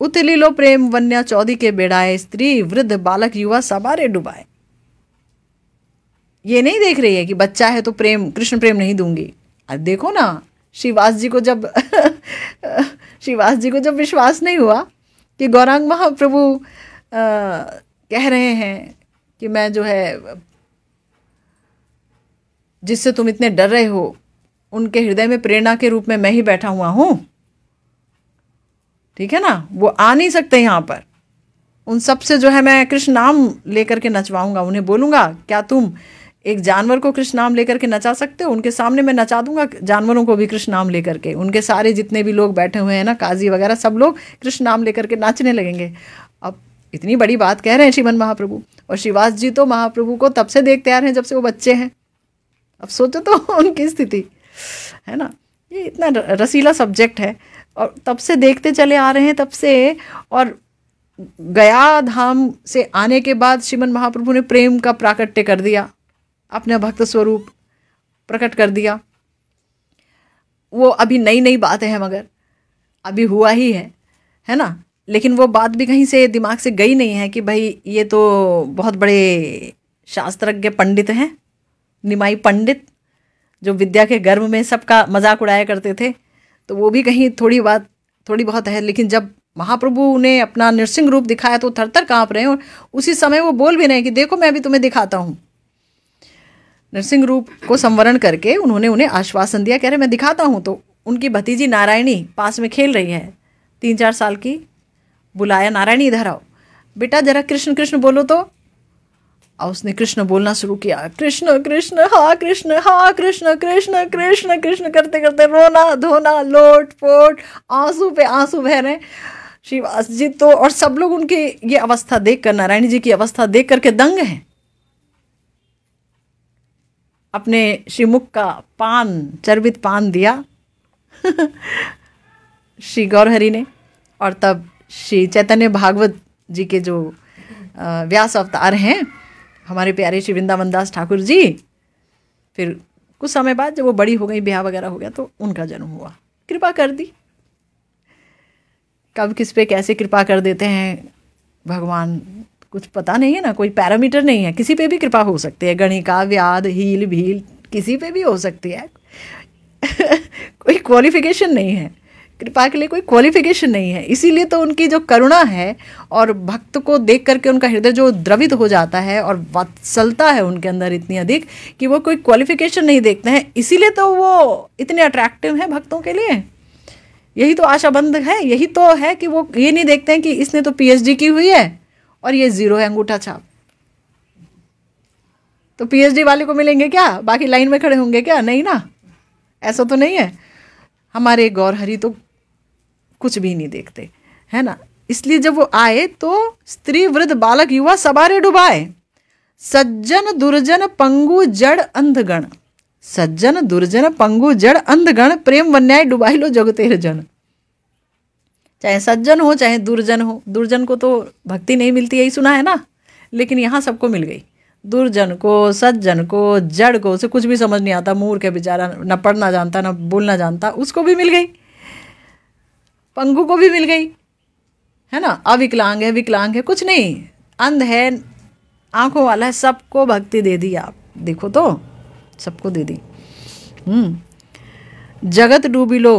उतली लो प्रेम वन्या चौधरी के बेड़ाए स्त्री वृद्ध बालक युवा सवारे डुबाए ये नहीं देख रही है कि बच्चा है तो प्रेम कृष्ण प्रेम नहीं दूंगी अब देखो ना शिवास जी को जब [LAUGHS] शिवास जी को जब विश्वास नहीं हुआ कि गौरांग महाप्रभु कह रहे हैं कि मैं जो है जिससे तुम इतने डर रहे हो उनके हृदय में प्रेरणा के रूप में मैं ही बैठा हुआ हूँ ठीक है ना वो आ नहीं सकते यहाँ पर उन सब से जो है मैं कृष्ण नाम लेकर के नचवाऊंगा उन्हें बोलूँगा क्या तुम एक जानवर को कृष्ण नाम लेकर के नचा सकते हो उनके सामने मैं नचा दूंगा जानवरों को भी कृष्ण नाम लेकर के उनके सारे जितने भी लोग बैठे हुए हैं ना काजी वगैरह सब लोग कृष्ण नाम लेकर के नाचने लगेंगे अब इतनी बड़ी बात कह रहे हैं श्रीमन महाप्रभु और शिवास जी तो महाप्रभु को तब से देखते आ रहे हैं जब से वो बच्चे हैं अब सोचो तो [LAUGHS] उनकी स्थिति है ना ये इतना रसीला सब्जेक्ट है और तब से देखते चले आ रहे हैं तब से और गया धाम से आने के बाद श्रीमन महाप्रभु ने प्रेम का प्राकट्य कर दिया अपने भक्त स्वरूप प्रकट कर दिया वो अभी नई नई बात है मगर अभी हुआ ही है है ना लेकिन वो बात भी कहीं से दिमाग से गई नहीं है कि भाई ये तो बहुत बड़े शास्त्रज्ञ पंडित हैं निमाई पंडित जो विद्या के गर्भ में सबका मजाक उड़ाया करते थे तो वो भी कहीं थोड़ी बात थोड़ी बहुत है लेकिन जब महाप्रभु ने अपना नृसिंह रूप दिखाया तो थर थर काँप रहे हैं और उसी समय वो बोल भी रहे हैं कि देखो मैं भी तुम्हें दिखाता हूँ नृसिंह रूप को संवरण करके उन्होंने उन्हें आश्वासन दिया कह रहे मैं दिखाता हूँ तो उनकी भतीजी नारायणी पास में खेल रही है तीन चार साल की बुलाया नारायणी इधर आओ बेटा जरा कृष्ण कृष्ण बोलो तो और उसने कृष्ण बोलना शुरू किया कृष्ण कृष्ण हा कृष्ण हा कृष्ण कृष्ण कृष्ण कृष्ण करते करते रोना धोना लोट पोट आंसू पे आंसू बह रहे श्रीवास जी तो और सब लोग उनकी ये अवस्था देख कर नारायण जी की अवस्था देख करके दंग हैं अपने श्रीमुख का पान चर्बित पान दिया [LAUGHS] श्री गौरहरि ने और तब श्री चैतन्य भागवत जी के जो व्यास अवतार हैं हमारे प्यारे श्री वृंदावन दास ठाकुर जी फिर कुछ समय बाद जब वो बड़ी हो गई ब्याह वगैरह हो गया तो उनका जन्म हुआ कृपा कर दी कब किस पे कैसे कृपा कर देते हैं भगवान कुछ पता नहीं है ना कोई पैरामीटर नहीं है किसी पे भी कृपा हो सकती है गणिका व्याध हील भील किसी पे भी हो सकती है [LAUGHS] कोई क्वालिफिकेशन नहीं है कृपा के लिए कोई क्वालिफिकेशन नहीं है इसीलिए तो उनकी जो करुणा है और भक्त को देख करके उनका हृदय जो द्रवित हो जाता है और वत्सलता है उनके अंदर इतनी अधिक कि वो कोई क्वालिफिकेशन नहीं देखते हैं इसीलिए तो वो इतने अट्रैक्टिव हैं भक्तों के लिए यही तो आशाबंध है यही तो है कि वो ये नहीं देखते हैं कि इसने तो पीएचडी की हुई है और ये ज़ीरो है अंगूठा छाप तो पीएचडी वाले को मिलेंगे क्या बाकी लाइन में खड़े होंगे क्या नहीं ना ऐसा तो नहीं है हमारे गौरहरी तो कुछ भी नहीं देखते है ना इसलिए जब वो आए तो स्त्री वृद्ध बालक युवा सबारे डुबाए सज्जन दुर्जन पंगु जड़ अंधगण सज्जन दुर्जन पंगु जड़ अंधगण प्रेम वन्याय डुबाई लो जगतेर जन चाहे सज्जन हो चाहे दुर्जन हो दुर्जन को तो भक्ति नहीं मिलती यही सुना है ना लेकिन यहाँ सबको मिल गई दुर्जन को सज्जन को जड़ को उसे कुछ भी समझ नहीं आता मूर्ख है बेचारा न पढ़ना जानता न बोलना जानता उसको भी मिल गई पंगू को भी मिल गई है ना अविकलांग है विकलांग है कुछ नहीं अंध है आंखों वाला है सबको भक्ति दे दी आप देखो तो सबको दे दी हम्म जगत डूबी लो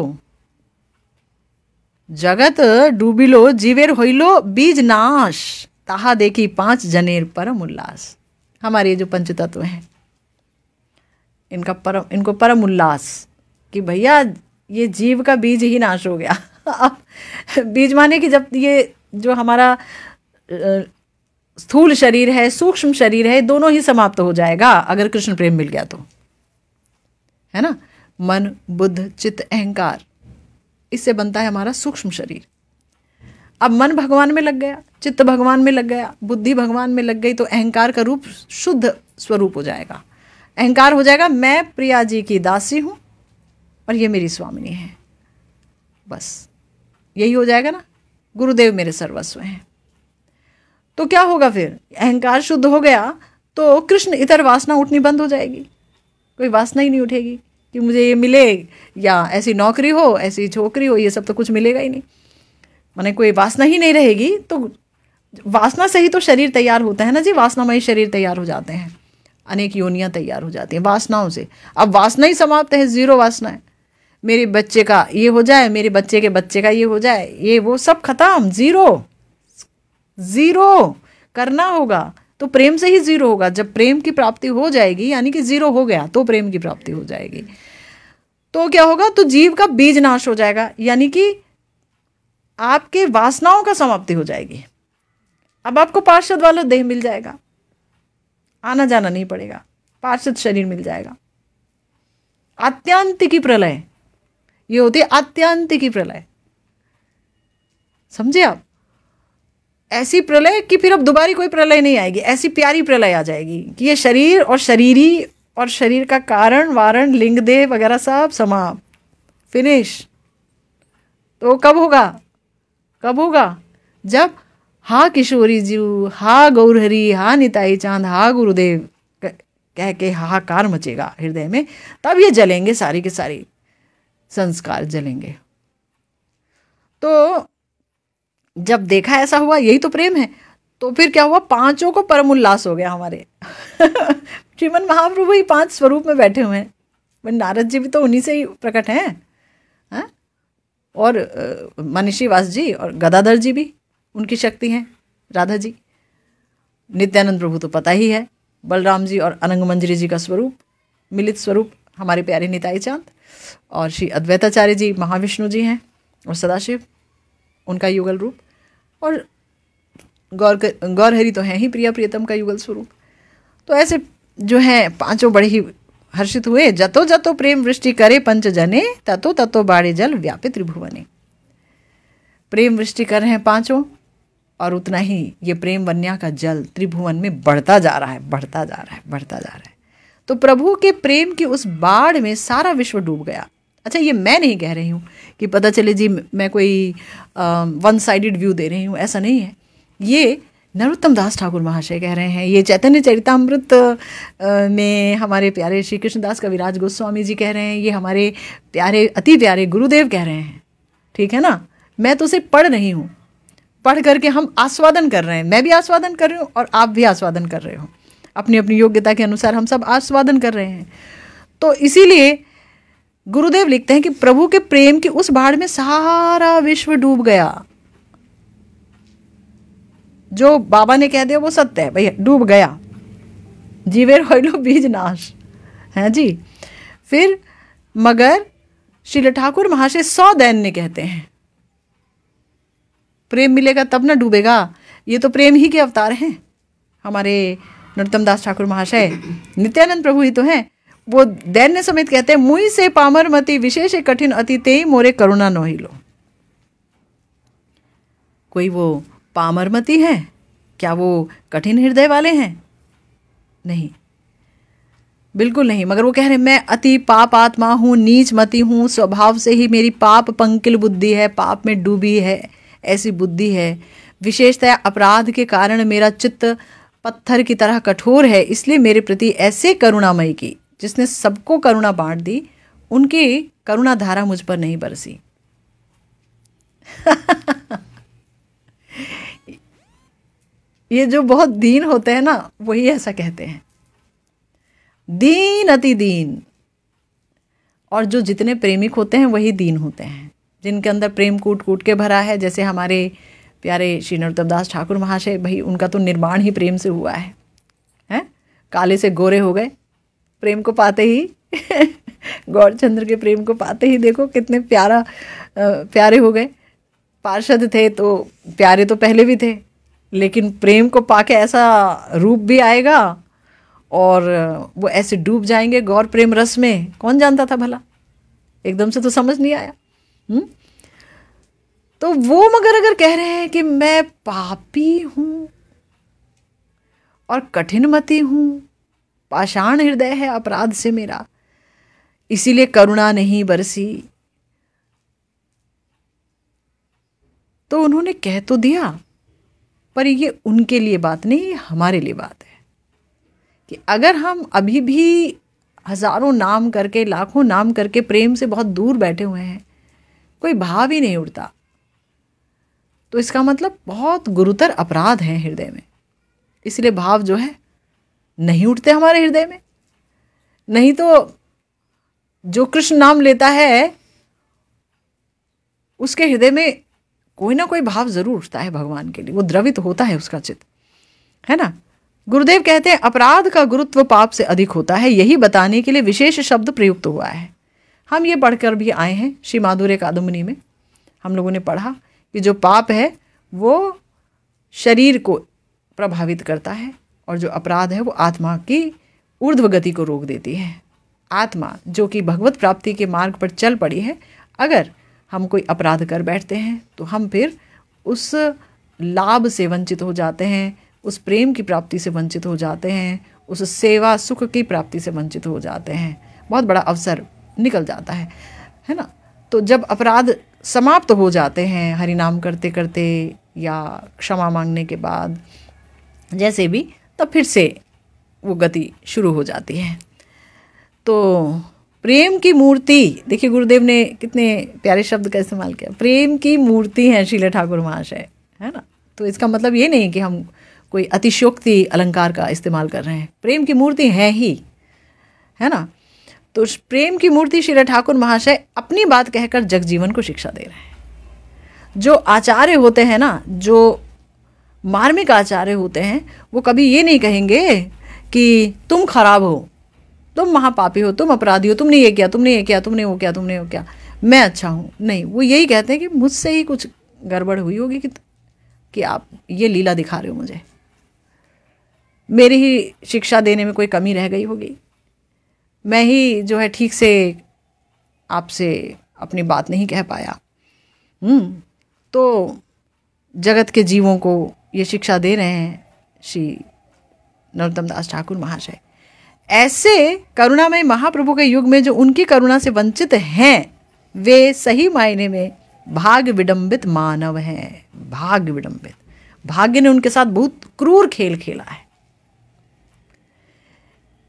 जगत डूबी लो जीवेर होइलो बीज नाश ताहा देखी पांच जनेर परम उल्लास हमारे ये जो पंचतत्व हैं इनका परम इनको परम उल्लास कि भैया ये जीव का बीज ही नाश हो गया अब बीज माने कि जब ये जो हमारा स्थूल शरीर है सूक्ष्म शरीर है दोनों ही समाप्त हो जाएगा अगर कृष्ण प्रेम मिल गया तो है ना मन बुद्ध चित्त अहंकार इससे बनता है हमारा सूक्ष्म शरीर अब मन भगवान में लग गया चित्त भगवान में लग गया बुद्धि भगवान में लग गई तो अहंकार का रूप शुद्ध स्वरूप हो जाएगा अहंकार हो जाएगा मैं प्रिया जी की दासी हूँ और ये मेरी स्वामिनी है बस यही हो जाएगा ना गुरुदेव मेरे सर्वस्व हैं तो क्या होगा फिर अहंकार शुद्ध हो गया तो कृष्ण इतर वासना उठनी बंद हो जाएगी कोई वासना ही नहीं उठेगी कि मुझे ये मिले या ऐसी नौकरी हो ऐसी छोकरी हो ये सब तो कुछ मिलेगा ही नहीं मैंने कोई वासना ही नहीं रहेगी तो वासना से ही तो शरीर तैयार होता है ना जी वासनामय शरीर तैयार हो जाते हैं अनेक योनियाँ तैयार हो जाती हैं वासनाओं से अब वासना ही समाप्त है जीरो वासना है मेरे बच्चे का ये हो जाए मेरे बच्चे के बच्चे का ये हो जाए ये वो सब खत्म ज़ीरो ज़ीरो करना होगा तो प्रेम से ही ज़ीरो होगा जब प्रेम की प्राप्ति हो जाएगी यानी कि ज़ीरो हो गया तो प्रेम की प्राप्ति हो जाएगी तो क्या होगा तो जीव का बीज नाश हो जाएगा यानी कि आपके वासनाओं का समाप्ति हो जाएगी अब आपको पार्षद वाला देह मिल जाएगा आना जाना नहीं पड़ेगा पार्षद शरीर मिल जाएगा आत्यांतिकी प्रलय ये अत्यंत की प्रलय समझे आप ऐसी प्रलय कि फिर अब दोबारी कोई प्रलय नहीं आएगी ऐसी प्यारी प्रलय आ जाएगी कि ये शरीर और शरीरी और शरीर का कारण वारण लिंग देह वगैरह सब समाप्त फिनिश तो कब होगा कब होगा जब हा किशोरी जीव हा गौरहरी हा निताई चांद हा गुरुदेव कह के हाहाकार मचेगा हृदय में तब ये जलेंगे सारी के सारी संस्कार जलेंगे तो जब देखा ऐसा हुआ यही तो प्रेम है तो फिर क्या हुआ पांचों को परम उल्लास हो गया हमारे [LAUGHS] श्रीमन महाप्रभु ही पांच स्वरूप में बैठे हुए हैं नारद जी भी तो उन्हीं से ही प्रकट हैं है? हाँ? और मनीषी वास जी और गदाधर जी भी उनकी शक्ति हैं राधा जी नित्यानंद प्रभु तो पता ही है बलराम जी और अनंग मंजरी जी का स्वरूप मिलित स्वरूप हमारे प्यारे निताई चांद और श्री अद्वैताचार्य जी महाविष्णु जी हैं और सदाशिव उनका युगल रूप और गौर हरी तो हैं ही प्रिया प्रियतम का युगल स्वरूप तो ऐसे जो हैं पांचों बड़े ही हर्षित हुए जतो जतो प्रेम वृष्टि करे पंच जने ततो ततो बाड़े जल व्यापित त्रिभुवने प्रेम वृष्टि कर रहे हैं पांचों और उतना ही ये प्रेम वन्या का जल त्रिभुवन में बढ़ता जा रहा है बढ़ता जा रहा है बढ़ता जा रहा है तो प्रभु के प्रेम की उस बाढ़ में सारा विश्व डूब गया अच्छा ये मैं नहीं कह रही हूँ कि पता चले जी मैं कोई वन साइडेड व्यू दे रही हूँ ऐसा नहीं है ये नरोत्तम दास ठाकुर महाशय कह रहे हैं ये चैतन्य चरितमृत में हमारे प्यारे श्री कृष्णदास कविराज गोस्वामी जी कह रहे हैं ये हमारे प्यारे अति प्यारे गुरुदेव कह रहे हैं ठीक है ना मैं तो उसे पढ़ रही हूँ पढ़ करके हम आस्वादन कर रहे हैं मैं भी आस्वादन कर रही हूँ और आप भी आस्वादन कर रहे हो अपनी अपनी योग्यता के अनुसार हम सब आस्वादन कर रहे हैं तो इसीलिए गुरुदेव लिखते हैं कि प्रभु के प्रेम की उस बाढ़ में सारा विश्व डूब गया जो बाबा ने कह दिया वो सत्य है भैया डूब गया जीवे रोयलो बीज नाश है जी फिर मगर श्री ठाकुर महाशय सौ दैन ने कहते हैं प्रेम मिलेगा तब ना डूबेगा ये तो प्रेम ही के अवतार हैं हमारे नरोत्तम दास ठाकुर महाशय नित्यानंद प्रभु ही तो हैं वो दैन्य समेत कहते हैं मुई से पामर मती विशेष कठिन अति ते मोरे करुणा नो ही लो कोई वो पामरमती है क्या वो कठिन हृदय वाले हैं नहीं बिल्कुल नहीं मगर वो कह रहे मैं अति पाप आत्मा हूँ नीच मती हूँ स्वभाव से ही मेरी पाप पंकिल बुद्धि है पाप में डूबी है ऐसी बुद्धि है विशेषतः अपराध के कारण मेरा चित्त पत्थर की तरह कठोर है इसलिए मेरे प्रति ऐसे करुणामय की जिसने सबको करुणा बांट दी उनकी करुणा धारा मुझ पर नहीं बरसी [LAUGHS] ये जो बहुत दीन होते हैं ना वही ऐसा कहते हैं दीन अति दीन और जो जितने प्रेमिक होते हैं वही दीन होते हैं जिनके अंदर प्रेम कूट कूट के भरा है जैसे हमारे प्यारे श्री नरोत्तमदास ठाकुर महाशय भाई उनका तो निर्माण ही प्रेम से हुआ है हैं काले से गोरे हो गए प्रेम को पाते ही [LAUGHS] गौरचंद्र के प्रेम को पाते ही देखो कितने प्यारा प्यारे हो गए पार्षद थे तो प्यारे तो पहले भी थे लेकिन प्रेम को पाके ऐसा रूप भी आएगा और वो ऐसे डूब जाएंगे गौर प्रेम रस में कौन जानता था भला एकदम से तो समझ नहीं आया हुँ? हम्म? तो वो मगर अगर कह रहे हैं कि मैं पापी हूँ और कठिन मती हूँ पाषाण हृदय है अपराध से मेरा इसीलिए करुणा नहीं बरसी तो उन्होंने कह तो दिया पर ये उनके लिए बात नहीं ये हमारे लिए बात है कि अगर हम अभी भी हजारों नाम करके लाखों नाम करके प्रेम से बहुत दूर बैठे हुए हैं कोई भाव ही नहीं उड़ता तो इसका मतलब बहुत गुरुतर अपराध हैं हृदय में इसलिए भाव जो है नहीं उठते हमारे हृदय में नहीं तो जो कृष्ण नाम लेता है उसके हृदय में कोई ना कोई भाव जरूर उठता है भगवान के लिए वो द्रवित होता है उसका चित्त है ना गुरुदेव कहते हैं अपराध का गुरुत्व पाप से अधिक होता है यही बताने के लिए विशेष शब्द प्रयुक्त हुआ है हम ये पढ़कर भी आए हैं श्री माधुर्य कादम्बनी में हम लोगों ने पढ़ा कि जो पाप है वो शरीर को प्रभावित करता है और जो अपराध है वो आत्मा की ऊर्ध्व गति को रोक देती है आत्मा जो कि भगवत प्राप्ति के मार्ग पर चल पड़ी है अगर हम कोई अपराध कर बैठते हैं तो हम फिर उस लाभ से वंचित हो जाते हैं उस प्रेम की प्राप्ति से वंचित हो जाते हैं उस सेवा सुख की प्राप्ति से वंचित हो जाते हैं बहुत बड़ा अवसर निकल जाता है है ना तो जब अपराध समाप्त तो हो जाते हैं हरिनाम करते करते या क्षमा मांगने के बाद जैसे भी तब फिर से वो गति शुरू हो जाती है तो प्रेम की मूर्ति देखिए गुरुदेव ने कितने प्यारे शब्द का इस्तेमाल किया प्रेम की मूर्ति है शीला ठाकुर महाशय है ना तो इसका मतलब ये नहीं कि हम कोई अतिशोक्ति अलंकार का इस्तेमाल कर रहे हैं प्रेम की मूर्ति है ही है ना तो प्रेम की मूर्ति श्री ठाकुर महाशय अपनी बात कहकर जगजीवन को शिक्षा दे रहे हैं जो आचार्य होते हैं ना जो मार्मिक आचार्य होते हैं वो कभी ये नहीं कहेंगे कि तुम खराब हो तुम महापापी हो तुम अपराधी हो तुमने ये किया तुमने ये किया तुमने वो किया तुमने वो किया मैं अच्छा हूँ नहीं वो यही कहते हैं कि मुझसे ही कुछ गड़बड़ हुई होगी कि कि आप ये लीला दिखा रहे हो मुझे मेरी ही शिक्षा देने में कोई कमी रह गई होगी मैं ही जो है ठीक से आपसे अपनी बात नहीं कह पाया हम्म, तो जगत के जीवों को ये शिक्षा दे रहे हैं श्री नरोत्तम दास ठाकुर महाशय ऐसे करुणामय महाप्रभु के युग में जो उनकी करुणा से वंचित हैं वे सही मायने में भाग विडंबित मानव हैं भाग विडंबित भाग्य ने उनके साथ बहुत क्रूर खेल खेला है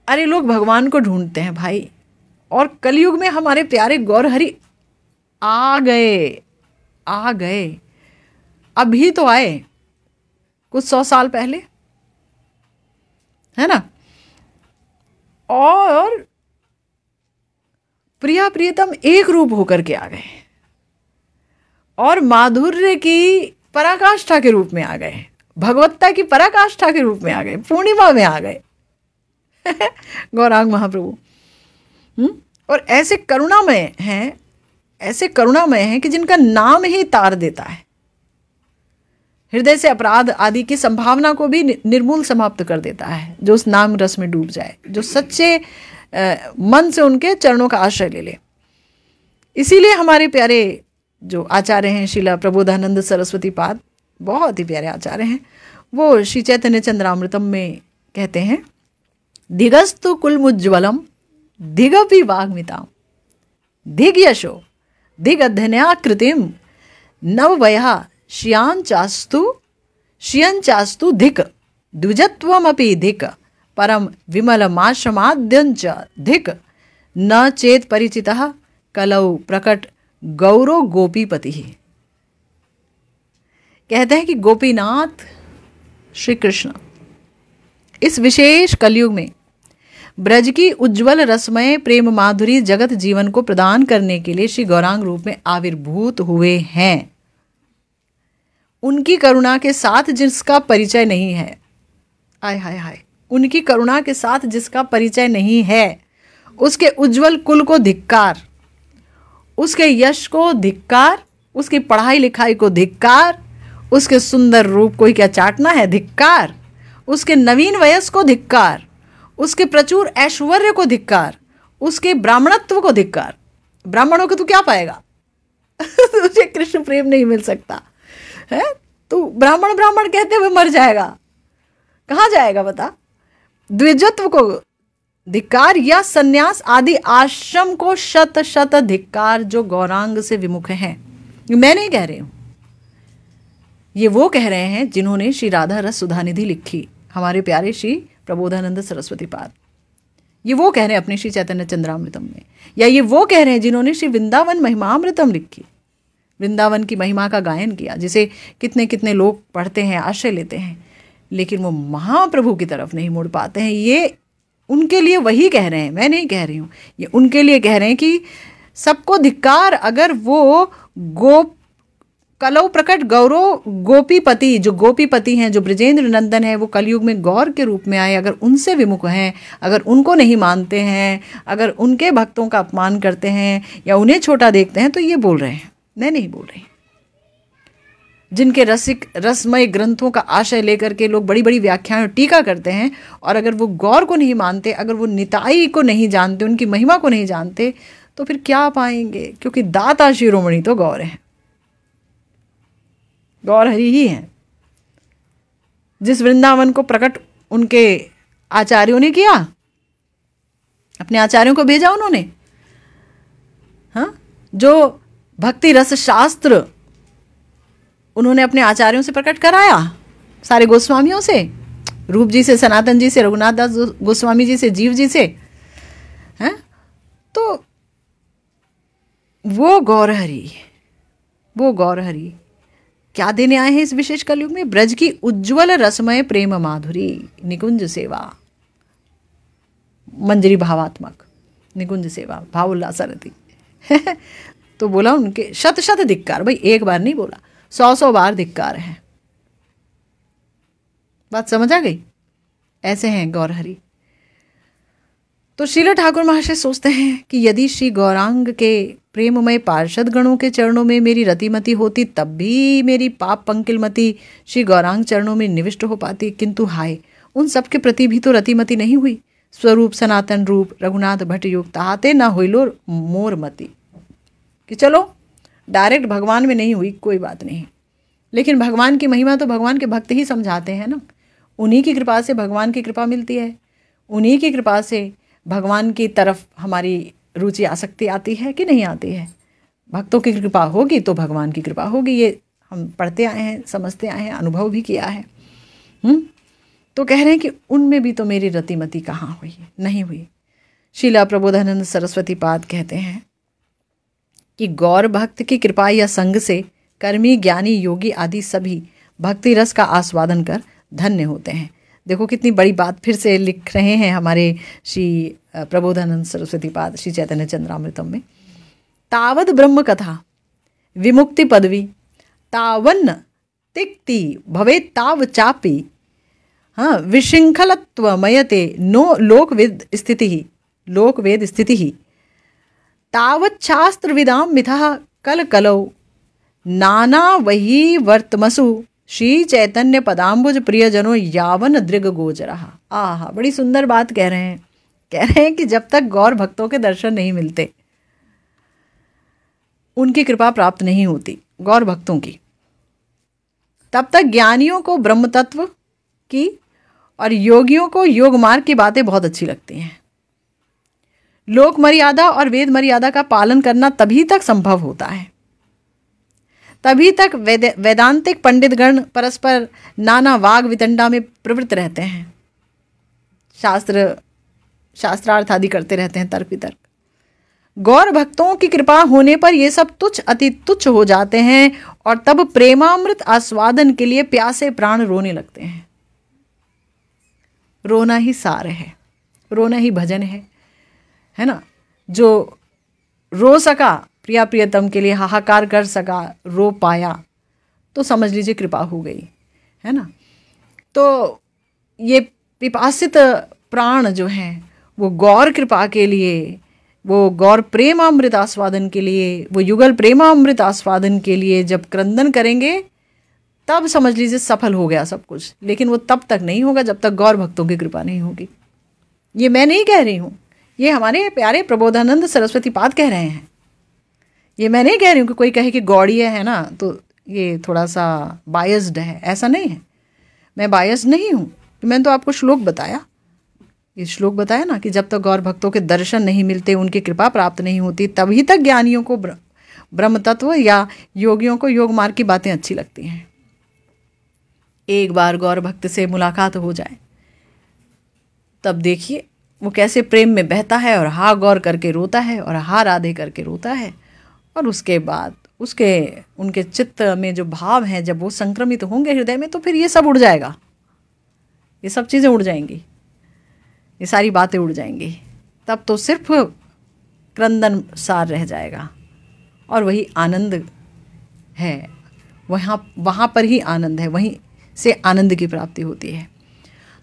अरे लोग भगवान को ढूंढते हैं भाई और कलयुग में हमारे प्यारे गौर हरी आ गए आ गए अभी तो आए कुछ सौ साल पहले है ना और प्रिया प्रियतम एक रूप होकर के आ गए और माधुर्य की पराकाष्ठा के रूप में आ गए भगवत्ता की पराकाष्ठा के रूप में आ गए पूर्णिमा में आ गए [LAUGHS] गौरांग महाप्रभु हम्म? और ऐसे करुणामय हैं ऐसे करुणामय हैं कि जिनका नाम ही तार देता है हृदय से अपराध आदि की संभावना को भी निर्मूल समाप्त कर देता है जो उस नाम रस में डूब जाए जो सच्चे मन से उनके चरणों का आश्रय ले ले इसीलिए हमारे प्यारे जो आचार्य हैं शिला प्रबोधानंद सरस्वती पाद बहुत ही प्यारे आचार्य हैं वो श्री चैतन्य चंद्रामृतम में कहते हैं दिगस्तु कुलमुज्ज्वलम दिगपि वाग्मिताम दिग यशो दिग अध्यनाकृतिम नववया श्यान चास्तु श्रियन चास्तु धिक द्विजत्वमपि धिक परम विमलमाश्रमाद्यञ्च धिक न चेत परिचितः कलौ प्रकट गौरव गोपीपति कहते हैं कि गोपीनाथ श्री कृष्ण इस विशेष कलयुग में ब्रज की उज्जवल रसमय प्रेम माधुरी जगत जीवन को प्रदान करने के लिए श्री गौरांग रूप में आविर्भूत हुए हैं उनकी करुणा के साथ जिसका परिचय नहीं है आय हाय हाय उनकी करुणा के साथ जिसका परिचय नहीं है उसके उज्जवल कुल को धिक्कार उसके यश को धिक्कार उसकी पढ़ाई लिखाई को धिक्कार उसके सुंदर रूप को ही क्या चाटना है धिक्कार उसके नवीन वयस को धिक्कार उसके प्रचुर ऐश्वर्य को धिक्कार उसके ब्राह्मणत्व को धिक्कार ब्राह्मणों को तो तू क्या पाएगा [LAUGHS] तुझे कृष्ण प्रेम नहीं मिल सकता है तू ब्राह्मण ब्राह्मण कहते हुए मर जाएगा कहाँ जाएगा बता द्विजत्व को धिक्कार या सन्यास आदि आश्रम को शत शत धिक्कार जो गौरांग से विमुख हैं मैं नहीं कह रही हूँ ये वो कह रहे हैं जिन्होंने श्री राधा रस सुधानिधि लिखी हमारे प्यारे श्री प्रबोधानंद सरस्वती पाद ये वो कह रहे हैं अपने श्री चैतन्य चंद्रामृतम में या ये वो कह रहे हैं जिन्होंने श्री वृंदावन महिमामृतम लिखी वृंदावन की महिमा का गायन किया जिसे कितने कितने लोग पढ़ते हैं आश्रय लेते हैं लेकिन वो महाप्रभु की तरफ नहीं मुड़ पाते हैं ये उनके लिए वही कह रहे हैं मैं नहीं कह रही हूँ ये उनके लिए कह रहे हैं कि सबको धिक्कार अगर वो गोप कलव प्रकट गौरव गोपीपति जो गोपीपति हैं जो ब्रजेंद्र नंदन है वो कलयुग में गौर के रूप में आए अगर उनसे विमुख हैं अगर उनको नहीं मानते हैं अगर उनके भक्तों का अपमान करते हैं या उन्हें छोटा देखते हैं तो ये बोल रहे हैं मैं नहीं बोल रही जिनके रसिक रसमय ग्रंथों का आशय लेकर के लोग बड़ी बड़ी व्याख्याएं और टीका करते हैं और अगर वो गौर को नहीं मानते अगर वो निताई को नहीं जानते उनकी महिमा को नहीं जानते तो फिर क्या पाएंगे क्योंकि दाता शिरोमणि तो गौर हैं गौर हरि ही हैं जिस वृंदावन को प्रकट उनके आचार्यों ने किया अपने आचार्यों को भेजा उन्होंने हाँ जो भक्ति रस शास्त्र उन्होंने अपने आचार्यों से प्रकट कराया सारे गोस्वामियों से रूप जी से सनातन जी से रघुनाथ दास गोस्वामी जी से जीव जी से हैं हाँ? तो वो गौरहरी वो गौरहरी क्या देने आए हैं इस विशेष कलयुग में ब्रज की उज्जवल रसमय प्रेम माधुरी निकुंज सेवा मंजरी भावात्मक निकुंज सेवा भाव उल्लास [LAUGHS] तो बोला उनके शत शत धिक्कार भाई एक बार नहीं बोला सौ सौ बार धिक्कार है बात समझ आ गई ऐसे हैं गौरहरी तो शीला ठाकुर महाशय सोचते हैं कि यदि श्री गौरांग के प्रेममय पार्षद गणों के चरणों में मेरी रतिमति होती तब भी मेरी पाप पंकिलमति श्री गौरांग चरणों में निविष्ट हो पाती किंतु हाय उन सब के प्रति भी तो रतिमति नहीं हुई स्वरूप सनातन रूप रघुनाथ भट्ट युग ताते ना हुई लो मोरमति कि चलो डायरेक्ट भगवान में नहीं हुई कोई बात नहीं लेकिन भगवान की महिमा तो भगवान के भक्त ही समझाते हैं ना उन्हीं की कृपा से भगवान की कृपा मिलती है उन्हीं की कृपा से भगवान की तरफ हमारी रुचि आसक्ति आती है कि नहीं आती है भक्तों की कृपा होगी तो भगवान की कृपा होगी ये हम पढ़ते आए हैं समझते आए हैं अनुभव भी किया है हुँ? तो कह रहे हैं कि उनमें भी तो मेरी रतिमती कहाँ हुई नहीं हुई शिला प्रबोधानंद सरस्वती पाद कहते हैं कि गौर भक्त की कृपा या संग से कर्मी ज्ञानी योगी आदि सभी भक्ति रस का आस्वादन कर धन्य होते हैं देखो कितनी बड़ी बात फिर से लिख रहे हैं हमारे श्री प्रबोधानंद सरस्वती पाद श्री चैतन्य चंद्रामृतम में तावद ब्रह्म कथा विमुक्ति पदवी तावन तिक्ति भवे ताव चापी हाँ विशृंखलत्व मयते नो लोकवेद स्थिति ही लोकवेद स्थिति ही तावत शास्त्र विदाम मिथा कल कलौ नाना वही वर्तमसु श्री चैतन्य पदाम्बुज प्रियजनों यावन दृग गोज रहा आह बड़ी सुंदर बात कह रहे हैं कह रहे हैं कि जब तक गौर भक्तों के दर्शन नहीं मिलते उनकी कृपा प्राप्त नहीं होती गौर भक्तों की तब तक ज्ञानियों को ब्रह्म तत्व की और योगियों को योग मार्ग की बातें बहुत अच्छी लगती हैं लोक मर्यादा और वेद मर्यादा का पालन करना तभी तक संभव होता है तभी तक वेद वेदांतिक पंडितगण परस्पर नाना वाग वितंडा में प्रवृत्त रहते हैं शास्त्र शास्त्रार्थ आदि करते रहते हैं तर्क वितर्क गौर भक्तों की कृपा होने पर ये सब तुच्छ अति तुच्छ हो जाते हैं और तब प्रेमामृत आस्वादन के लिए प्यासे प्राण रोने लगते हैं रोना ही सार है रोना ही भजन है है ना जो रो सका प्रिया प्रियतम के लिए हाहाकार कर सका रो पाया तो समझ लीजिए कृपा हो गई है ना तो ये पिपासित प्राण जो हैं वो गौर कृपा के लिए वो गौर प्रेम अमृत आस्वादन के लिए वो युगल प्रेम अमृत आस्वादन के लिए जब क्रंदन करेंगे तब समझ लीजिए सफल हो गया सब कुछ लेकिन वो तब तक नहीं होगा जब तक गौर भक्तों की कृपा नहीं होगी ये मैं नहीं कह रही हूँ ये हमारे प्यारे प्रबोधानंद सरस्वती पाद कह रहे हैं ये मैं नहीं कह रही हूँ कि कोई कहे कि गौड़ी है ना तो ये थोड़ा सा बायस्ड है ऐसा नहीं है मैं बायस्ड नहीं हूँ तो मैंने तो आपको श्लोक बताया ये श्लोक बताया ना कि जब तक गौर भक्तों के दर्शन नहीं मिलते उनकी कृपा प्राप्त नहीं होती तभी तक ज्ञानियों को ब्रह्म तत्व या योगियों को योग मार्ग की बातें अच्छी लगती हैं एक बार गौर भक्त से मुलाकात हो जाए तब देखिए वो कैसे प्रेम में बहता है और हा गौर करके रोता है और हा राधे करके रोता है और उसके बाद उसके उनके चित्त में जो भाव हैं जब वो संक्रमित होंगे हृदय में तो फिर ये सब उड़ जाएगा ये सब चीज़ें उड़ जाएंगी ये सारी बातें उड़ जाएंगी तब तो सिर्फ क्रंदन सार रह जाएगा और वही आनंद है वहाँ वहाँ पर ही आनंद है वहीं से आनंद की प्राप्ति होती है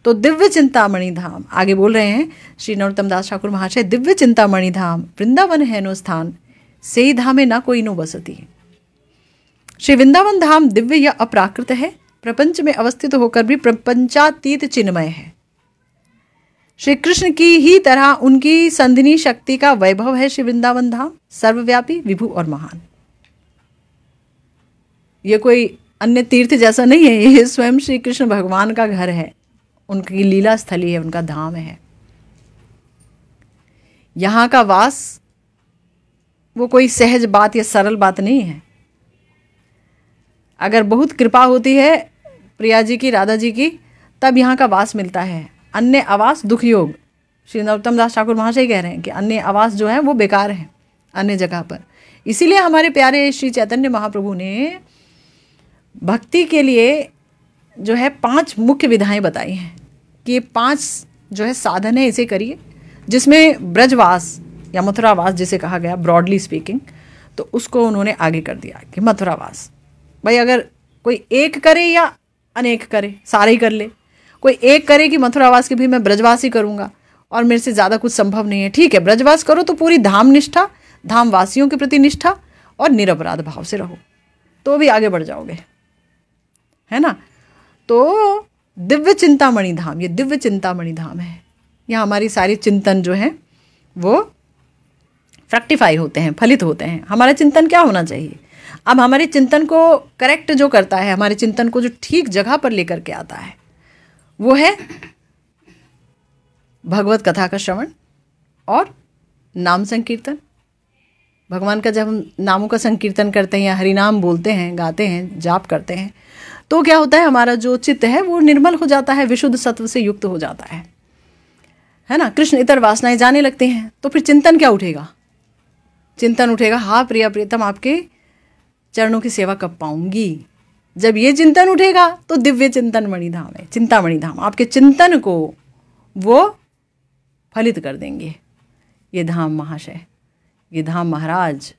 तो दिव्य चिंतामणि धाम आगे बोल रहे हैं श्री नरोत्तम दास ठाकुर महाशय दिव्य चिंतामणि धाम वृंदावन नो स्थान से धामे ना कोई नो बसती श्री वृंदावन धाम दिव्य या अपराकृत है प्रपंच में अवस्थित होकर भी प्रपंचातीत चिन्मय है श्री कृष्ण की ही तरह उनकी संधिनी शक्ति का वैभव है श्री वृंदावन धाम सर्वव्यापी विभु और महान ये कोई अन्य तीर्थ जैसा नहीं है यह स्वयं श्री कृष्ण भगवान का घर है उनकी लीला स्थली है उनका धाम है यहां का वास वो कोई सहज बात या सरल बात नहीं है अगर बहुत कृपा होती है प्रिया जी की राधा जी की तब यहाँ का वास मिलता है अन्य आवास दुख योग श्री नरोत्तम दास ठाकुर महाशय कह रहे हैं कि अन्य आवास जो है वो बेकार हैं अन्य जगह पर इसीलिए हमारे प्यारे श्री चैतन्य महाप्रभु ने भक्ति के लिए जो है पांच मुख्य विधाएं बताई हैं कि ये पांच जो है साधन है इसे करिए जिसमें ब्रजवास या मथुरावास जिसे कहा गया ब्रॉडली स्पीकिंग तो उसको उन्होंने आगे कर दिया कि मथुरावास भाई अगर कोई एक करे या अनेक करे सारे ही कर ले कोई एक करे कि मथुरावास की भी मैं ब्रजवास ही करूँगा और मेरे से ज़्यादा कुछ संभव नहीं है ठीक है ब्रजवास करो तो पूरी धाम निष्ठा धामवासियों के प्रति निष्ठा और निरपराध भाव से रहो तो भी आगे बढ़ जाओगे है ना तो दिव्य चिंतामणि धाम ये दिव्य चिंतामणि धाम है यहाँ हमारी सारी चिंतन जो है वो फ्रैक्टिफाई होते हैं फलित होते हैं हमारा चिंतन क्या होना चाहिए अब हमारे चिंतन को करेक्ट जो करता है हमारे चिंतन को जो ठीक जगह पर लेकर के आता है वो है भगवत कथा का श्रवण और नाम संकीर्तन भगवान का जब हम नामों का संकीर्तन करते हैं या हरिनाम बोलते हैं गाते हैं जाप करते हैं तो क्या होता है हमारा जो चित्त है वो निर्मल हो जाता है विशुद्ध सत्व से युक्त हो जाता है है ना कृष्ण इतर वासनाएं जाने लगती हैं तो फिर चिंतन क्या उठेगा चिंतन उठेगा हाँ प्रिया प्रियतम आपके चरणों की सेवा कब पाऊंगी जब ये चिंतन उठेगा तो दिव्य चिंतन मणिधाम है चिंतामणि धाम आपके चिंतन को वो फलित कर देंगे ये धाम महाशय ये धाम महाराज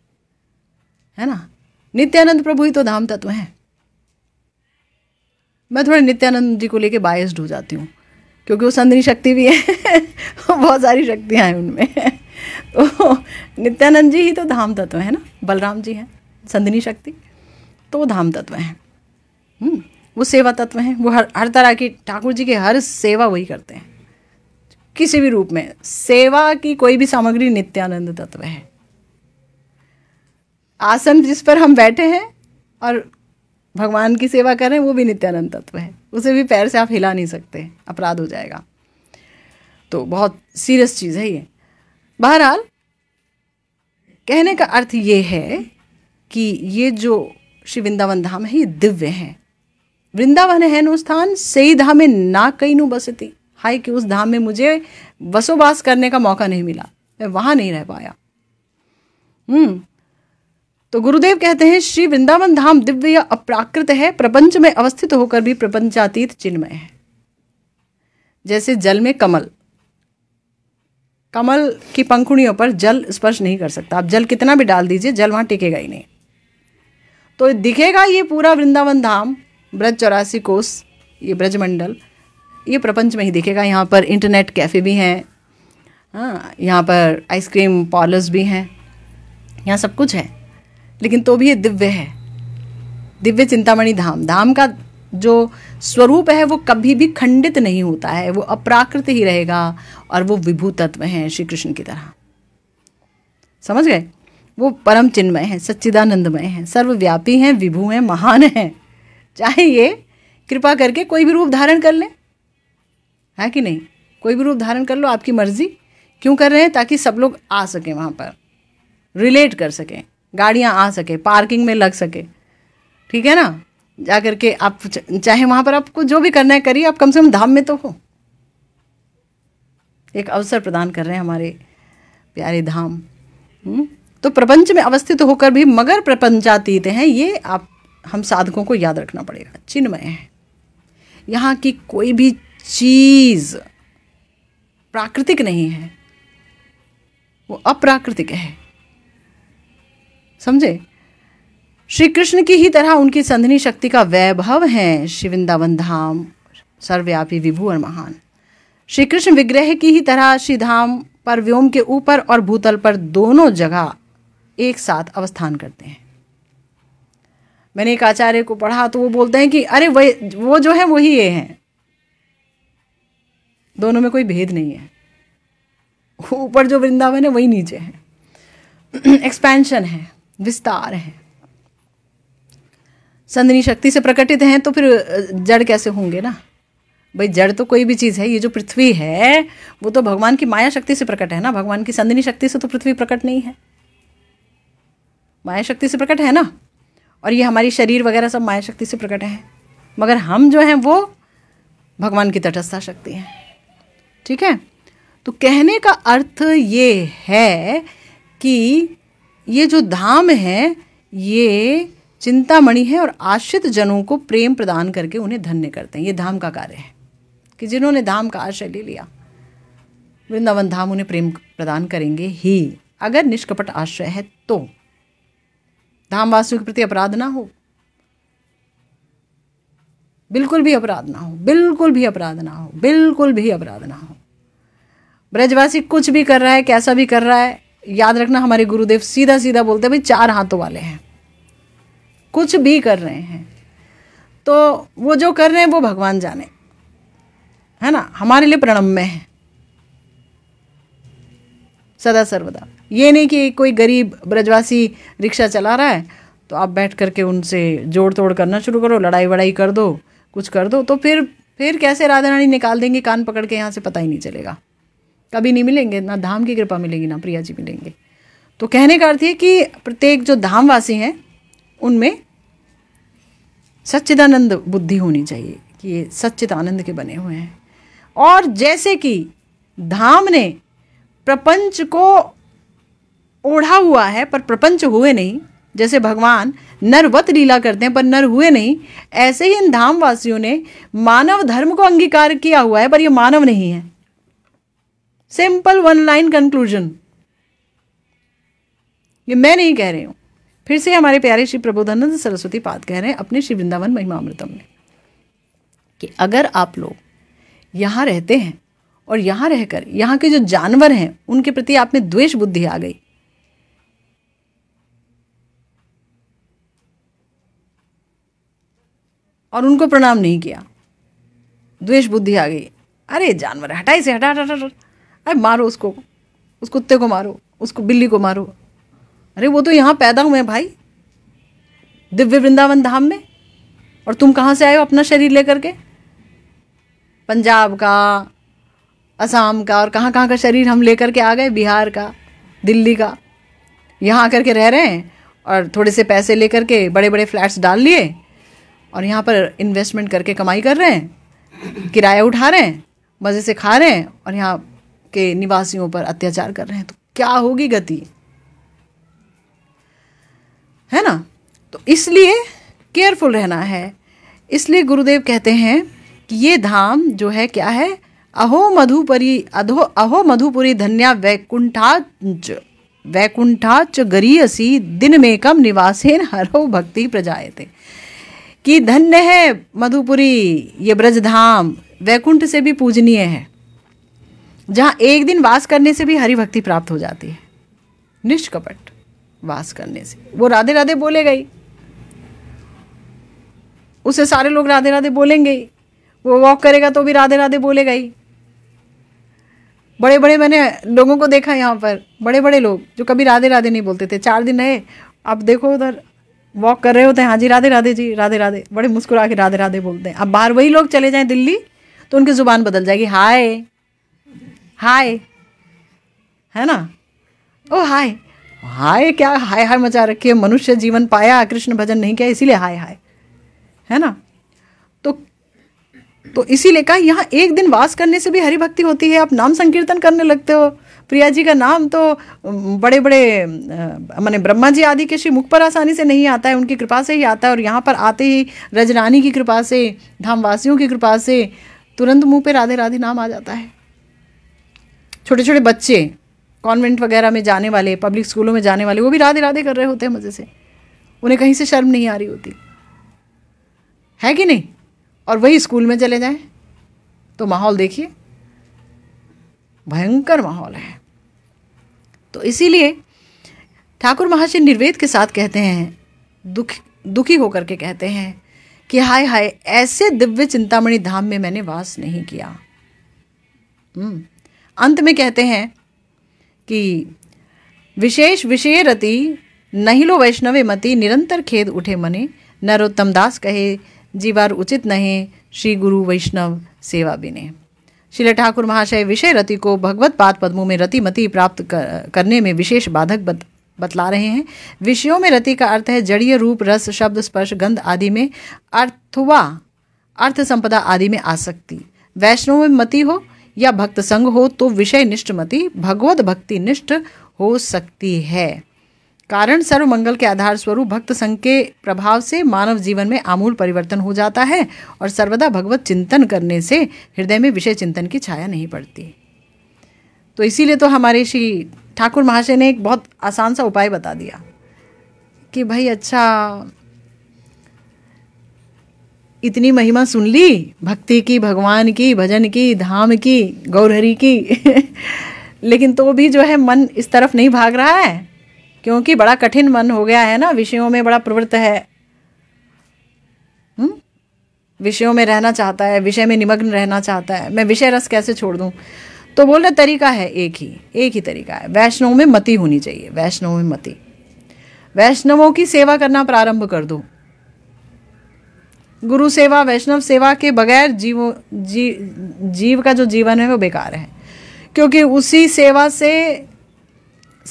है ना नित्यानंद प्रभु ही तो धाम तत्व हैं मैं थोड़े नित्यानंद जी को लेके बायस्ड हो जाती हूँ क्योंकि वो संधनी शक्ति भी है [LAUGHS] बहुत सारी शक्तियाँ हैं उनमें तो नित्यानंद जी ही तो धाम तत्व है ना बलराम जी हैं संधिनी शक्ति तो वो धाम तत्व हैं हम्म, वो सेवा तत्व हैं वो हर हर तरह की ठाकुर जी के हर सेवा वही करते हैं किसी भी रूप में सेवा की कोई भी सामग्री नित्यानंद तत्व है आसन जिस पर हम बैठे हैं और भगवान की सेवा करें वो भी नित्यानंद तत्व है उसे भी पैर से आप हिला नहीं सकते अपराध हो जाएगा तो बहुत सीरियस चीज़ है ये बहरहाल कहने का अर्थ ये है कि ये जो श्री वृंदावन धाम है ये दिव्य है वृंदावन है नो स्थान सही धाम में ना कहीं नु बसती हाय कि उस धाम में मुझे बसोबास करने का मौका नहीं मिला मैं वहां नहीं रह पाया हम्म तो गुरुदेव कहते हैं श्री वृंदावन धाम दिव्य या अप्राकृत है प्रपंच में अवस्थित होकर भी प्रपंचातीत चिन्मय है जैसे जल में कमल कमल की पंखुड़ियों पर जल स्पर्श नहीं कर सकता आप जल कितना भी डाल दीजिए जल वहाँ टिकेगा ही नहीं तो दिखेगा ये पूरा वृंदावन धाम ब्रज चौरासी कोस ये ब्रजमंडल ये प्रपंच में ही दिखेगा यहाँ पर इंटरनेट कैफ़े भी हैं हाँ यहाँ पर आइसक्रीम पार्लर्स भी हैं यहाँ सब कुछ है लेकिन तो भी ये दिव्य है दिव्य चिंतामणि धाम धाम का जो स्वरूप है वो कभी भी खंडित नहीं होता है वो अप्राकृत ही रहेगा और वो विभू तत्व हैं श्री कृष्ण की तरह समझ गए वो परम चिन्मय है सच्चिदानंदमय है सर्वव्यापी हैं विभू हैं महान हैं चाहे ये कृपा करके कोई भी रूप धारण कर लें है कि नहीं कोई भी रूप धारण कर लो आपकी मर्जी क्यों कर रहे हैं ताकि सब लोग आ सकें वहाँ पर रिलेट कर सकें गाड़ियाँ आ सकें पार्किंग में लग सके ठीक है ना जा करके आप चाहे वहां पर आपको जो भी करना है करिए आप कम से कम धाम में तो हो एक अवसर प्रदान कर रहे हैं हमारे प्यारे धाम हुँ? हम्म? तो प्रपंच में अवस्थित होकर भी मगर प्रपंचातीत हैं ये आप हम साधकों को याद रखना पड़ेगा चिन्मय है यहाँ की कोई भी चीज़ प्राकृतिक नहीं है वो अप्राकृतिक है समझे श्री कृष्ण की ही तरह उनकी संधनी शक्ति का वैभव है श्री वृंदावन धाम सर्वव्यापी विभु और महान श्री कृष्ण विग्रह की ही तरह श्री धाम पर व्योम के ऊपर और भूतल पर दोनों जगह एक साथ अवस्थान करते हैं मैंने एक आचार्य को पढ़ा तो वो बोलते हैं कि अरे वही वो जो है वही ये हैं दोनों में कोई भेद नहीं है ऊपर जो वृंदावन है वही नीचे है एक्सपेंशन [CLEARS THROAT] है विस्तार है संदनी शक्ति से प्रकटित हैं तो फिर जड़ कैसे होंगे ना भाई जड़ तो कोई भी चीज़ है ये जो पृथ्वी है वो तो भगवान की माया शक्ति से प्रकट है ना भगवान की संदनी शक्ति से तो पृथ्वी प्रकट नहीं है माया शक्ति से प्रकट है ना और ये हमारी शरीर वगैरह सब माया शक्ति से प्रकट है मगर हम जो हैं वो भगवान की तटस्था शक्ति है ठीक है तो कहने का अर्थ ये है कि ये जो धाम है ये चिंतामणि है और आश्रित जनों को प्रेम प्रदान करके उन्हें धन्य करते हैं ये धाम का कार्य है कि जिन्होंने धाम का आश्रय ले लिया वृंदावन धाम उन्हें प्रेम प्रदान करेंगे ही अगर निष्कपट आश्रय है तो धामवासियों के प्रति अपराध ना हो बिल्कुल भी अपराध ना हो बिल्कुल भी अपराध ना हो बिल्कुल भी अपराध ना हो ब्रजवासी कुछ भी कर रहा है कैसा भी कर रहा है याद रखना हमारे गुरुदेव सीधा सीधा बोलते हैं भाई चार हाथों वाले हैं कुछ भी कर रहे हैं तो वो जो कर रहे हैं वो भगवान जाने है ना हमारे लिए प्रणम्य है सदा सर्वदा ये नहीं कि कोई गरीब ब्रजवासी रिक्शा चला रहा है तो आप बैठ करके उनसे जोड़ तोड़ करना शुरू करो लड़ाई वड़ाई कर दो कुछ कर दो तो फिर फिर कैसे राधा रानी निकाल देंगे कान पकड़ के यहाँ से पता ही नहीं चलेगा कभी नहीं मिलेंगे ना धाम की कृपा मिलेगी ना प्रिया जी मिलेंगे तो कहने का अर्थ है कि प्रत्येक जो धामवासी हैं उनमें सच्चिदानंद बुद्धि होनी चाहिए कि ये सच्चित आनंद के बने हुए हैं और जैसे कि धाम ने प्रपंच को ओढ़ा हुआ है पर प्रपंच हुए नहीं जैसे भगवान नरवत लीला करते हैं पर नर हुए नहीं ऐसे ही इन धाम वासियों ने मानव धर्म को अंगीकार किया हुआ है पर यह मानव नहीं है सिंपल वन लाइन कंक्लूजन ये मैं नहीं कह रही हूं फिर से हमारे प्यारे श्री प्रबोधानंद सरस्वती पाद कह रहे हैं अपने श्री वृंदावन महिमामृतम में कि अगर आप लोग यहाँ रहते हैं और यहाँ रहकर यहाँ के जो जानवर हैं उनके प्रति आप में द्वेष बुद्धि आ गई और उनको प्रणाम नहीं किया द्वेष बुद्धि आ गई अरे जानवर हटाई से हटा हटा हटा अरे मारो उसको उस कुत्ते को मारो उसको बिल्ली को मारो अरे वो तो यहाँ पैदा हुए हैं भाई दिव्य वृंदावन धाम में और तुम कहाँ से आए हो अपना शरीर लेकर के पंजाब का असम का और कहाँ कहाँ का शरीर हम लेकर के आ गए बिहार का दिल्ली का यहाँ आकर के रह रहे हैं और थोड़े से पैसे लेकर के बड़े बड़े फ्लैट्स डाल लिए और यहाँ पर इन्वेस्टमेंट करके कमाई कर रहे हैं किराया उठा रहे हैं मज़े से खा रहे हैं और यहाँ के निवासियों पर अत्याचार कर रहे हैं तो क्या होगी गति है ना तो इसलिए केयरफुल रहना है इसलिए गुरुदेव कहते हैं कि ये धाम जो है क्या है अहो मधुपरी अधो अहो मधुपुरी धन्या वैकुंठाच वैकुंठाच गरीयसी दिन में कम निवासेन हरो भक्ति प्रजायते कि धन्य है मधुपुरी ये ब्रजधाम वैकुंठ से भी पूजनीय है जहाँ एक दिन वास करने से भी हरि भक्ति प्राप्त हो जाती है निष्कपट वास करने से वो राधे राधे बोले गई उसे सारे लोग राधे राधे बोलेंगे वो वॉक करेगा तो भी राधे राधे बोले गई बड़े बड़े मैंने लोगों को देखा यहाँ पर बड़े बड़े लोग जो कभी राधे राधे नहीं बोलते थे चार दिन रहे आप देखो उधर वॉक कर रहे होते हैं हाँ जी राधे राधे जी राधे राधे बड़े मुस्कुरा के राधे राधे बोलते हैं अब बाहर वही लोग चले जाएं दिल्ली तो उनकी ज़ुबान बदल जाएगी हाय हाय है ना ओ हाय हाय क्या हाय हाय मचा रखी है मनुष्य जीवन पाया कृष्ण भजन नहीं किया इसीलिए हाय हाय है ना तो तो इसीलिए कहा यहाँ एक दिन वास करने से भी हरि भक्ति होती है आप नाम संकीर्तन करने लगते हो प्रिया जी का नाम तो बड़े बड़े मैंने ब्रह्मा जी आदि के श्री मुख पर आसानी से नहीं आता है उनकी कृपा से ही आता है और यहाँ पर आते ही रजरानी की कृपा से धामवासियों की कृपा से तुरंत मुंह पे राधे राधे नाम आ जाता है छोटे छोटे बच्चे कॉन्वेंट वगैरह में जाने वाले पब्लिक स्कूलों में जाने वाले वो भी राधे राधे कर रहे होते हैं मज़े से उन्हें कहीं से शर्म नहीं आ रही होती है कि नहीं और वही स्कूल में चले जाएं तो माहौल देखिए भयंकर माहौल है तो इसीलिए ठाकुर महाशय निर्वेद के साथ कहते हैं दुख दुखी होकर के कहते हैं कि हाय हाय ऐसे दिव्य चिंतामणि धाम में मैंने वास नहीं किया हम्म। अंत में कहते हैं कि विशेष विषय रति नहिलो वैष्णवे मति निरंतर खेद उठे मने नरोत्तम दास कहे जीवार उचित नहीं श्री गुरु वैष्णव सेवा बिने श्रील ठाकुर महाशय विषय रति को भगवत पाद पद्मों में रति मति प्राप्त कर, करने में विशेष बाधक बत, बतला रहे हैं विषयों में रति का अर्थ है जड़ीय रूप रस शब्द स्पर्श गंध आदि में अर्थवा अर्थ संपदा आदि में आसक्ति वैष्णव में मति हो या भक्त संघ हो तो विषय निष्ठ मति भगवत भक्ति निष्ठ हो सकती है कारण सर्व मंगल के आधार स्वरूप भक्त संघ के प्रभाव से मानव जीवन में आमूल परिवर्तन हो जाता है और सर्वदा भगवत चिंतन करने से हृदय में विषय चिंतन की छाया नहीं पड़ती तो इसीलिए तो हमारे श्री ठाकुर महाशय ने एक बहुत आसान सा उपाय बता दिया कि भाई अच्छा इतनी महिमा सुन ली भक्ति की भगवान की भजन की धाम की गौरहरी की [LAUGHS] लेकिन तो भी जो है मन इस तरफ नहीं भाग रहा है क्योंकि बड़ा कठिन मन हो गया है ना विषयों में बड़ा प्रवृत्त है हम्म? विषयों में रहना चाहता है विषय में निमग्न रहना चाहता है मैं विषय रस कैसे छोड़ दूँ तो बोल रहे तरीका है एक ही एक ही तरीका है वैष्णव में मति होनी चाहिए वैष्णव में मति वैष्णवों की सेवा करना प्रारंभ कर दो गुरु सेवा वैष्णव सेवा के बगैर जीव जी जीव का जो जीवन है वो बेकार है क्योंकि उसी सेवा से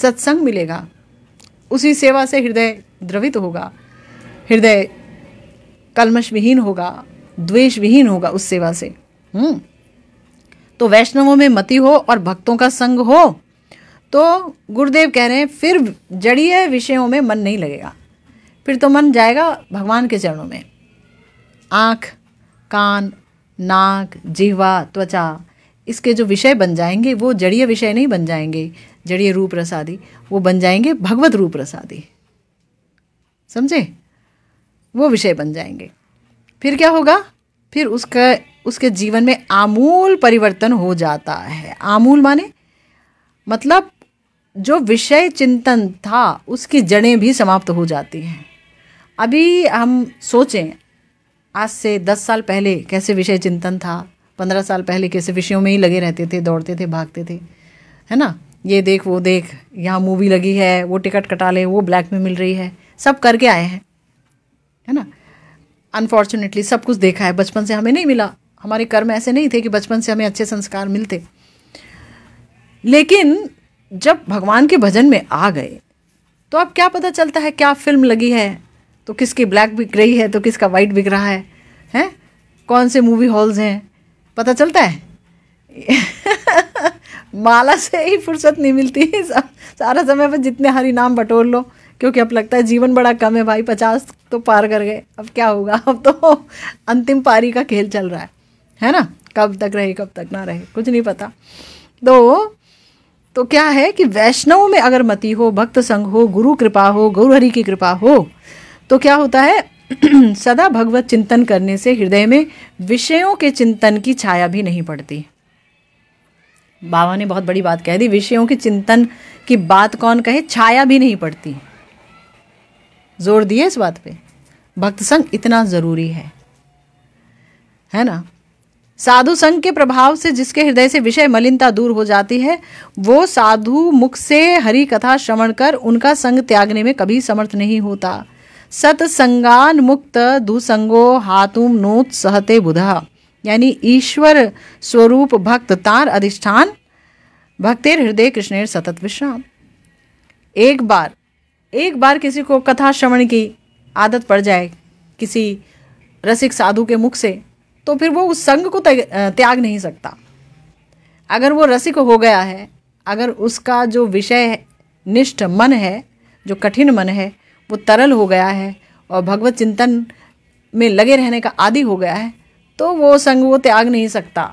सत्संग मिलेगा उसी सेवा से हृदय द्रवित होगा हृदय कलमश विहीन होगा द्वेष विहीन होगा उस सेवा से हम्म तो वैष्णवों में मति हो और भक्तों का संग हो तो गुरुदेव कह रहे हैं फिर जड़ीय विषयों में मन नहीं लगेगा फिर तो मन जाएगा भगवान के चरणों में आँख कान नाक जीवा त्वचा इसके जो विषय बन जाएंगे वो जड़ीय विषय नहीं बन जाएंगे जड़ीय रूप रसादी वो बन जाएंगे भगवत रूप रसादी समझे वो विषय बन जाएंगे फिर क्या होगा फिर उसका उसके जीवन में आमूल परिवर्तन हो जाता है आमूल माने मतलब जो विषय चिंतन था उसकी जड़ें भी समाप्त हो जाती हैं अभी हम सोचें आज से दस साल पहले कैसे विषय चिंतन था पंद्रह साल पहले कैसे विषयों में ही लगे रहते थे दौड़ते थे भागते थे है ना ये देख वो देख यहाँ मूवी लगी है वो टिकट कटा ले वो ब्लैक में मिल रही है सब करके आए हैं है ना अनफॉर्चुनेटली सब कुछ देखा है बचपन से हमें नहीं मिला हमारे कर्म ऐसे नहीं थे कि बचपन से हमें अच्छे संस्कार मिलते लेकिन जब भगवान के भजन में आ गए तो अब क्या पता चलता है क्या फिल्म लगी है तो किसकी ब्लैक बिक रही है तो किसका वाइट बिक रहा है हैं कौन से मूवी हॉल्स हैं पता चलता है [LAUGHS] माला से ही फुर्सत नहीं मिलती है सा, सारा समय पर जितने हरी नाम बटोर लो क्योंकि अब लगता है जीवन बड़ा कम है भाई पचास तो पार कर गए अब क्या होगा अब तो अंतिम पारी का खेल चल रहा है है ना कब तक रहे कब तक ना रहे कुछ नहीं पता तो तो क्या है कि वैष्णव में अगर मति हो भक्त संग हो गुरु कृपा हो गुरु हरि की कृपा हो तो क्या होता है [CLEARS THROAT] सदा भगवत चिंतन करने से हृदय में विषयों के चिंतन की छाया भी नहीं पड़ती बाबा ने बहुत बड़ी बात कह दी विषयों के चिंतन की बात कौन कहे छाया भी नहीं पड़ती जोर दिए इस बात पे भक्त संग इतना ज़रूरी है है ना साधु संग के प्रभाव से जिसके हृदय से विषय मलिनता दूर हो जाती है वो साधु मुख से हरि कथा श्रवण कर उनका संग त्यागने में कभी समर्थ नहीं होता सतसंगान मुक्त दुसंगो हातुम नोत सहते बुधा यानी ईश्वर स्वरूप भक्त तार अधिष्ठान भक्तेर हृदय कृष्णेर सतत विश्राम एक बार एक बार किसी को कथा श्रवण की आदत पड़ जाए किसी रसिक साधु के मुख से तो फिर वो उस संग को त्याग नहीं सकता अगर वो रसिक हो गया है अगर उसका जो विषय निष्ठ मन है जो कठिन मन है वो तरल हो गया है और भगवत चिंतन में लगे रहने का आदि हो गया है तो वो संग वो त्याग नहीं सकता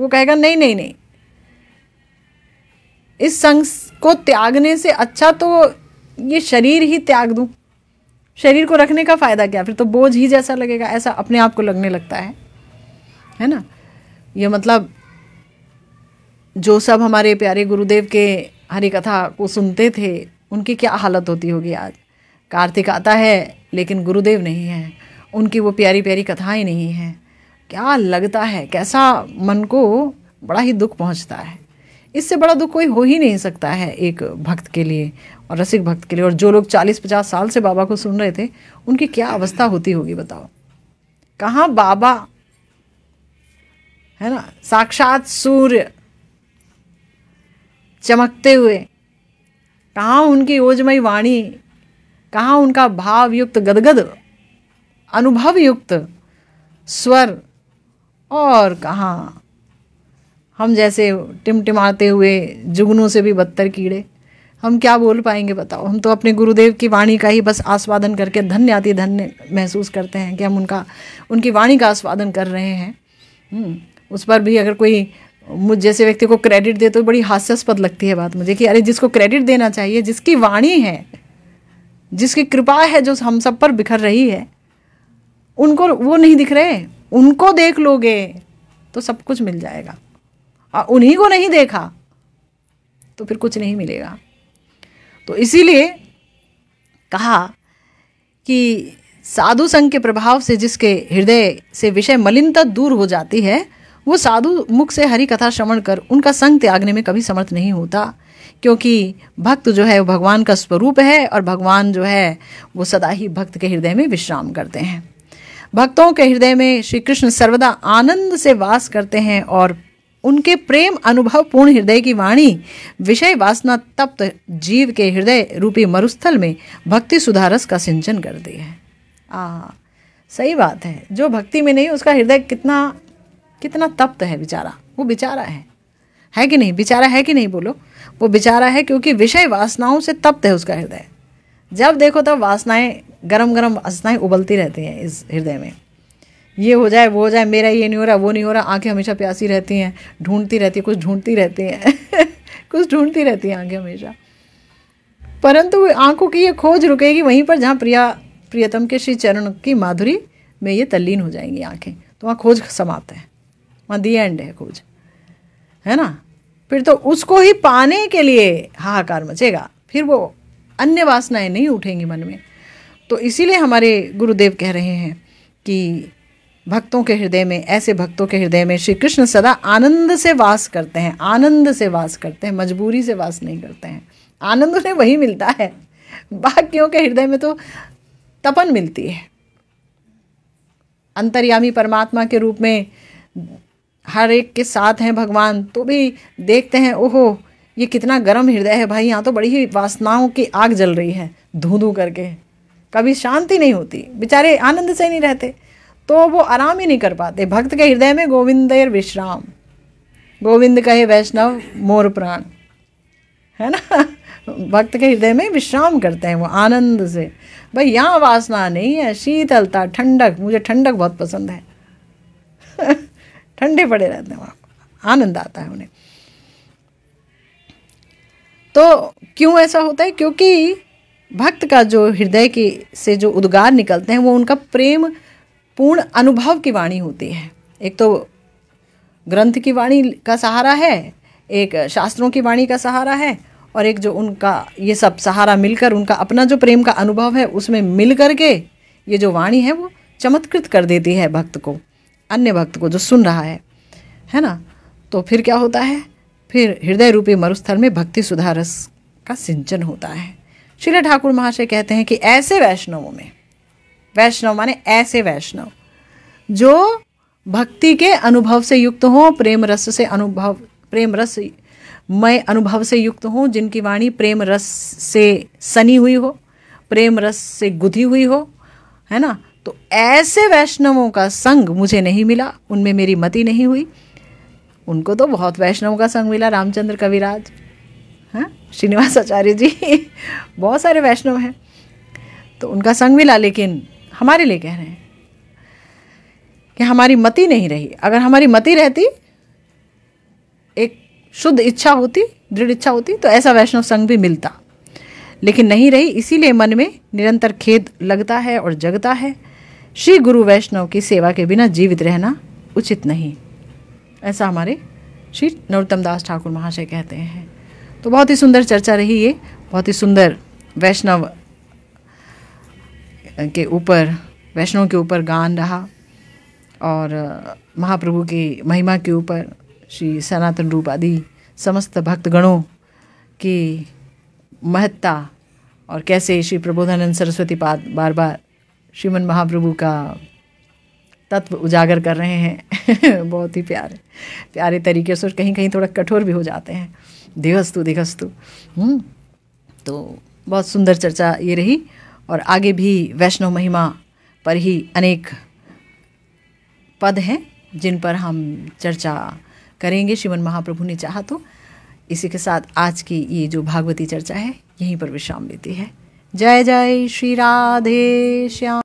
वो कहेगा नहीं नहीं नहीं इस संग को त्यागने से अच्छा तो ये शरीर ही त्याग दूँ शरीर को रखने का फ़ायदा क्या फिर तो बोझ ही जैसा लगेगा ऐसा अपने आप को लगने लगता है है ना ये मतलब जो सब हमारे प्यारे गुरुदेव के हरी कथा को सुनते थे उनकी क्या हालत होती होगी आज कार्तिक आता है लेकिन गुरुदेव नहीं है उनकी वो प्यारी प्यारी कथाएं नहीं हैं क्या लगता है कैसा मन को बड़ा ही दुख पहुंचता है इससे बड़ा दुख कोई हो ही नहीं सकता है एक भक्त के लिए और रसिक भक्त के लिए और जो लोग चालीस पचास साल से बाबा को सुन रहे थे उनकी क्या अवस्था होती होगी बताओ कहाँ बाबा है ना साक्षात सूर्य चमकते हुए कहाँ उनकी ओजमयी वाणी कहाँ उनका भावयुक्त गदगद अनुभव युक्त स्वर और कहाँ हम जैसे टिमटिमाते हुए जुगनों से भी बदतर कीड़े हम क्या बोल पाएंगे बताओ हम तो अपने गुरुदेव की वाणी का ही बस आस्वादन करके धन्य आती धन्य महसूस करते हैं कि हम उनका उनकी वाणी का आस्वादन कर रहे हैं हम्म, उस पर भी अगर कोई मुझ जैसे व्यक्ति को क्रेडिट दे तो बड़ी हास्यास्पद लगती है बात मुझे कि अरे जिसको क्रेडिट देना चाहिए जिसकी वाणी है जिसकी कृपा है जो हम सब पर बिखर रही है उनको वो नहीं दिख रहे उनको देख लोगे तो सब कुछ मिल जाएगा और उन्हीं को नहीं देखा तो फिर कुछ नहीं मिलेगा तो इसीलिए कहा कि साधु संघ के प्रभाव से जिसके हृदय से विषय मलिनता दूर हो जाती है वो साधु मुख से हरि कथा श्रवण कर उनका संग त्यागने में कभी समर्थ नहीं होता क्योंकि भक्त जो है वो भगवान का स्वरूप है और भगवान जो है वो सदा ही भक्त के हृदय में विश्राम करते हैं भक्तों के हृदय में श्री कृष्ण सर्वदा आनंद से वास करते हैं और उनके प्रेम अनुभव पूर्ण हृदय की वाणी विषय वासना तप्त जीव के हृदय रूपी मरुस्थल में भक्ति सुधारस का सिंचन करती है आ सही बात है जो भक्ति में नहीं उसका हृदय कितना कितना तप्त है बेचारा वो बेचारा है है कि नहीं बेचारा है कि नहीं बोलो वो बेचारा है क्योंकि विषय वासनाओं से तप्त है उसका हृदय जब देखो तब वासनाएं गरम गरम वासनाएं उबलती रहती हैं इस हृदय में ये हो जाए वो हो जाए मेरा ये नहीं हो रहा वो नहीं हो रहा आंखें हमेशा प्यासी रहती हैं ढूंढती रहती है कुछ ढूंढती रहती हैं [LAUGHS] कुछ ढूंढती रहती हैं आंखें हमेशा परंतु आंखों की ये खोज रुकेगी वहीं पर जहाँ प्रिया प्रियतम के श्री चरण की माधुरी में ये तल्लीन हो जाएंगी आंखें तो वहाँ खोज समाप्त है वहाँ दी एंड है खोज है ना फिर तो उसको ही पाने के लिए हाहाकार मचेगा फिर वो अन्य वासनाएं नहीं उठेंगी मन में तो इसीलिए हमारे गुरुदेव कह रहे हैं कि भक्तों के हृदय में ऐसे भक्तों के हृदय में श्री कृष्ण सदा आनंद से वास करते हैं आनंद से वास करते हैं मजबूरी से वास नहीं करते हैं आनंद उन्हें वही मिलता है बाकियों के हृदय में तो तपन मिलती है अंतर्यामी परमात्मा के रूप में हर एक के साथ हैं भगवान तो भी देखते हैं ओहो ये कितना गर्म हृदय है भाई यहाँ तो बड़ी ही वासनाओं की आग जल रही है धू धू करके कभी शांति नहीं होती बेचारे आनंद से नहीं रहते तो वो आराम ही नहीं कर पाते भक्त के हृदय में गोविंद विश्राम गोविंद कहे वैष्णव मोर प्राण है ना [LAUGHS] भक्त के हृदय में विश्राम करते हैं वो आनंद से भाई यहाँ वासना नहीं है शीतलता ठंडक मुझे ठंडक बहुत पसंद है [LAUGHS] ठंडे पड़े रहते हैं वहाँ आनंद आता है उन्हें तो क्यों ऐसा होता है क्योंकि भक्त का जो हृदय की से जो उद्गार निकलते हैं वो उनका प्रेम पूर्ण अनुभव की वाणी होती है एक तो ग्रंथ की वाणी का सहारा है एक शास्त्रों की वाणी का सहारा है और एक जो उनका ये सब सहारा मिलकर उनका अपना जो प्रेम का अनुभव है उसमें मिल करके ये जो वाणी है वो चमत्कृत कर देती है भक्त को अन्य भक्त को जो सुन रहा है है ना तो फिर क्या होता है फिर हृदय रूपी मरुस्थल में भक्ति सुधारस का सिंचन होता है श्री ठाकुर महाशय कहते हैं कि ऐसे वैष्णवों में वैष्णव माने ऐसे वैष्णव जो भक्ति के अनुभव से युक्त हों प्रेम रस से अनुभव प्रेम रस मैं अनुभव से युक्त हों जिनकी वाणी प्रेम रस से सनी हुई हो प्रेम रस से गुधी हुई हो है ना तो ऐसे वैष्णवों का संग मुझे नहीं मिला उनमें मेरी मति नहीं हुई उनको तो बहुत वैष्णवों का संग मिला रामचंद्र कविराज हाँ श्रीनिवास आचार्य जी [LAUGHS] बहुत सारे वैष्णव हैं तो उनका संग मिला लेकिन हमारे लिए कह रहे हैं कि हमारी मति नहीं रही अगर हमारी मति रहती एक शुद्ध इच्छा होती दृढ़ इच्छा होती तो ऐसा वैष्णव संग भी मिलता लेकिन नहीं रही इसीलिए मन में निरंतर खेद लगता है और जगता है श्री गुरु वैष्णव की सेवा के बिना जीवित रहना उचित नहीं ऐसा हमारे श्री नरोत्तम दास ठाकुर महाशय कहते हैं तो बहुत ही सुंदर चर्चा रही ये बहुत ही सुंदर वैष्णव के ऊपर वैष्णव के ऊपर गान रहा और महाप्रभु की महिमा के ऊपर श्री सनातन रूप आदि समस्त भक्तगणों की महत्ता और कैसे श्री प्रबोधानंद सरस्वती पाद बार बार श्रीमन महाप्रभु का तत्व उजागर कर रहे हैं [LAUGHS] बहुत ही प्यारे प्यारे तरीके से कहीं कहीं थोड़ा कठोर भी हो जाते हैं दिवस्तु दिवस्तु हम्म, तो बहुत सुंदर चर्चा ये रही और आगे भी वैष्णव महिमा पर ही अनेक पद हैं जिन पर हम चर्चा करेंगे श्रीमन महाप्रभु ने चाहा तो इसी के साथ आज की ये जो भागवती चर्चा है यहीं पर विश्राम लेती है जय जय श्री राधे श्याम